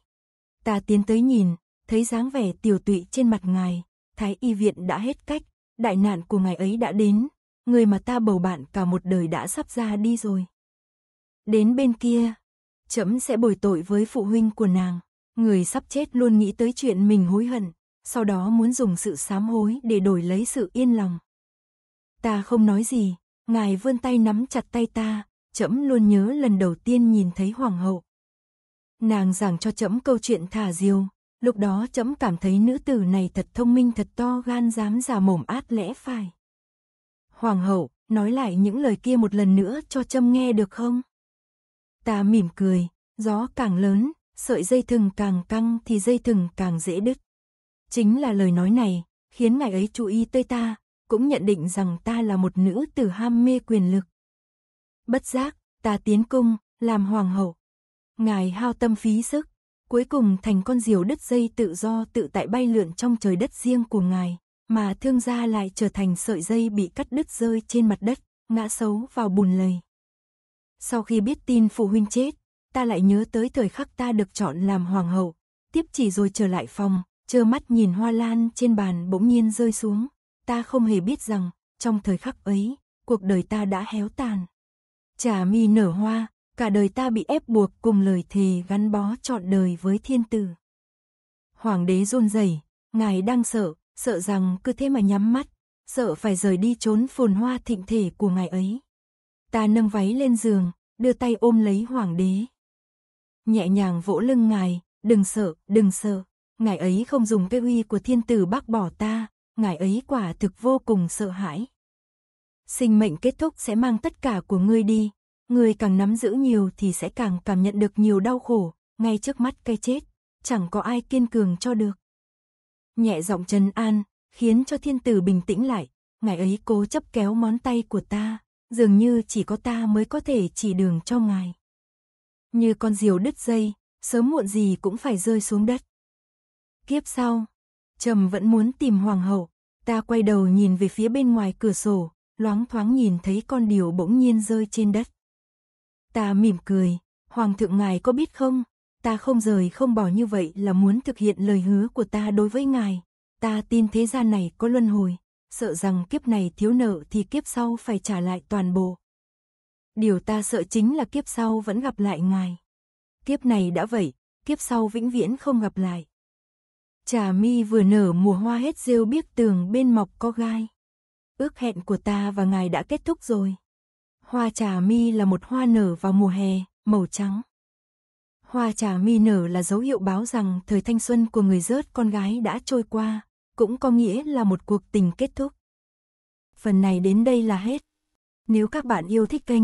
Ta tiến tới nhìn, thấy dáng vẻ tiểu tụy trên mặt ngài, thái y viện đã hết cách, đại nạn của ngài ấy đã đến, người mà ta bầu bạn cả một đời đã sắp ra đi rồi. Đến bên kia, trẫm sẽ bồi tội với phụ huynh của nàng. Người sắp chết luôn nghĩ tới chuyện mình hối hận, sau đó muốn dùng sự sám hối để đổi lấy sự yên lòng. Ta không nói gì, ngài vươn tay nắm chặt tay ta, trẫm luôn nhớ lần đầu tiên nhìn thấy hoàng hậu. Nàng giảng cho trẫm câu chuyện thả diều, lúc đó trẫm cảm thấy nữ tử này thật thông minh thật to gan dám giả mồm át lẽ phải. Hoàng hậu, nói lại những lời kia một lần nữa cho trẫm nghe được không? Ta mỉm cười, gió càng lớn, sợi dây thừng càng căng thì dây thừng càng dễ đứt. Chính là lời nói này, khiến ngài ấy chú ý tới ta, cũng nhận định rằng ta là một nữ tử ham mê quyền lực. Bất giác, ta tiến cung, làm hoàng hậu. Ngài hao tâm phí sức, cuối cùng thành con diều đứt dây tự do tự tại bay lượn trong trời đất riêng của ngài, mà thương gia lại trở thành sợi dây bị cắt đứt rơi trên mặt đất, ngã xấu vào bùn lầy. Sau khi biết tin phụ huynh chết, ta lại nhớ tới thời khắc ta được chọn làm hoàng hậu. Tiếp chỉ rồi trở lại phòng, trơ mắt nhìn hoa lan trên bàn bỗng nhiên rơi xuống. Ta không hề biết rằng, trong thời khắc ấy, cuộc đời ta đã héo tàn. Trà mi nở hoa, cả đời ta bị ép buộc cùng lời thề gắn bó trọn đời với thiên tử. Hoàng đế run rẩy, ngài đang sợ, sợ rằng cứ thế mà nhắm mắt, sợ phải rời đi trốn phồn hoa thịnh thể của ngài ấy. Ta nâng váy lên giường, đưa tay ôm lấy hoàng đế nhẹ nhàng vỗ lưng ngài, đừng sợ, đừng sợ. Ngài ấy không dùng cái uy của thiên tử bác bỏ ta, ngài ấy quả thực vô cùng sợ hãi. Sinh mệnh kết thúc sẽ mang tất cả của ngươi đi, ngươi càng nắm giữ nhiều thì sẽ càng cảm nhận được nhiều đau khổ, ngay trước mắt cây chết, chẳng có ai kiên cường cho được. Nhẹ giọng trần an, khiến cho thiên tử bình tĩnh lại, ngài ấy cố chấp kéo món tay của ta, dường như chỉ có ta mới có thể chỉ đường cho ngài như con diều đứt dây, sớm muộn gì cũng phải rơi xuống đất. Kiếp sau, Trầm vẫn muốn tìm hoàng hậu, ta quay đầu nhìn về phía bên ngoài cửa sổ, loáng thoáng nhìn thấy con điều bỗng nhiên rơi trên đất. Ta mỉm cười, hoàng thượng ngài có biết không, ta không rời không bỏ như vậy là muốn thực hiện lời hứa của ta đối với ngài. Ta tin thế gian này có luân hồi, sợ rằng kiếp này thiếu nợ thì kiếp sau phải trả lại toàn bộ. Điều ta sợ chính là kiếp sau vẫn gặp lại ngài. Kiếp này đã vậy, kiếp sau vĩnh viễn không gặp lại. Trà mi vừa nở mùa hoa hết rêu biếc tường bên mọc có gai. Ước hẹn của ta và ngài đã kết thúc rồi. Hoa trà mi là một hoa nở vào mùa hè, màu trắng. Hoa trà mi nở là dấu hiệu báo rằng thời thanh xuân của người rớt con gái đã trôi qua, cũng có nghĩa là một cuộc tình kết thúc. Phần này đến đây là hết. Nếu các bạn yêu thích kênh,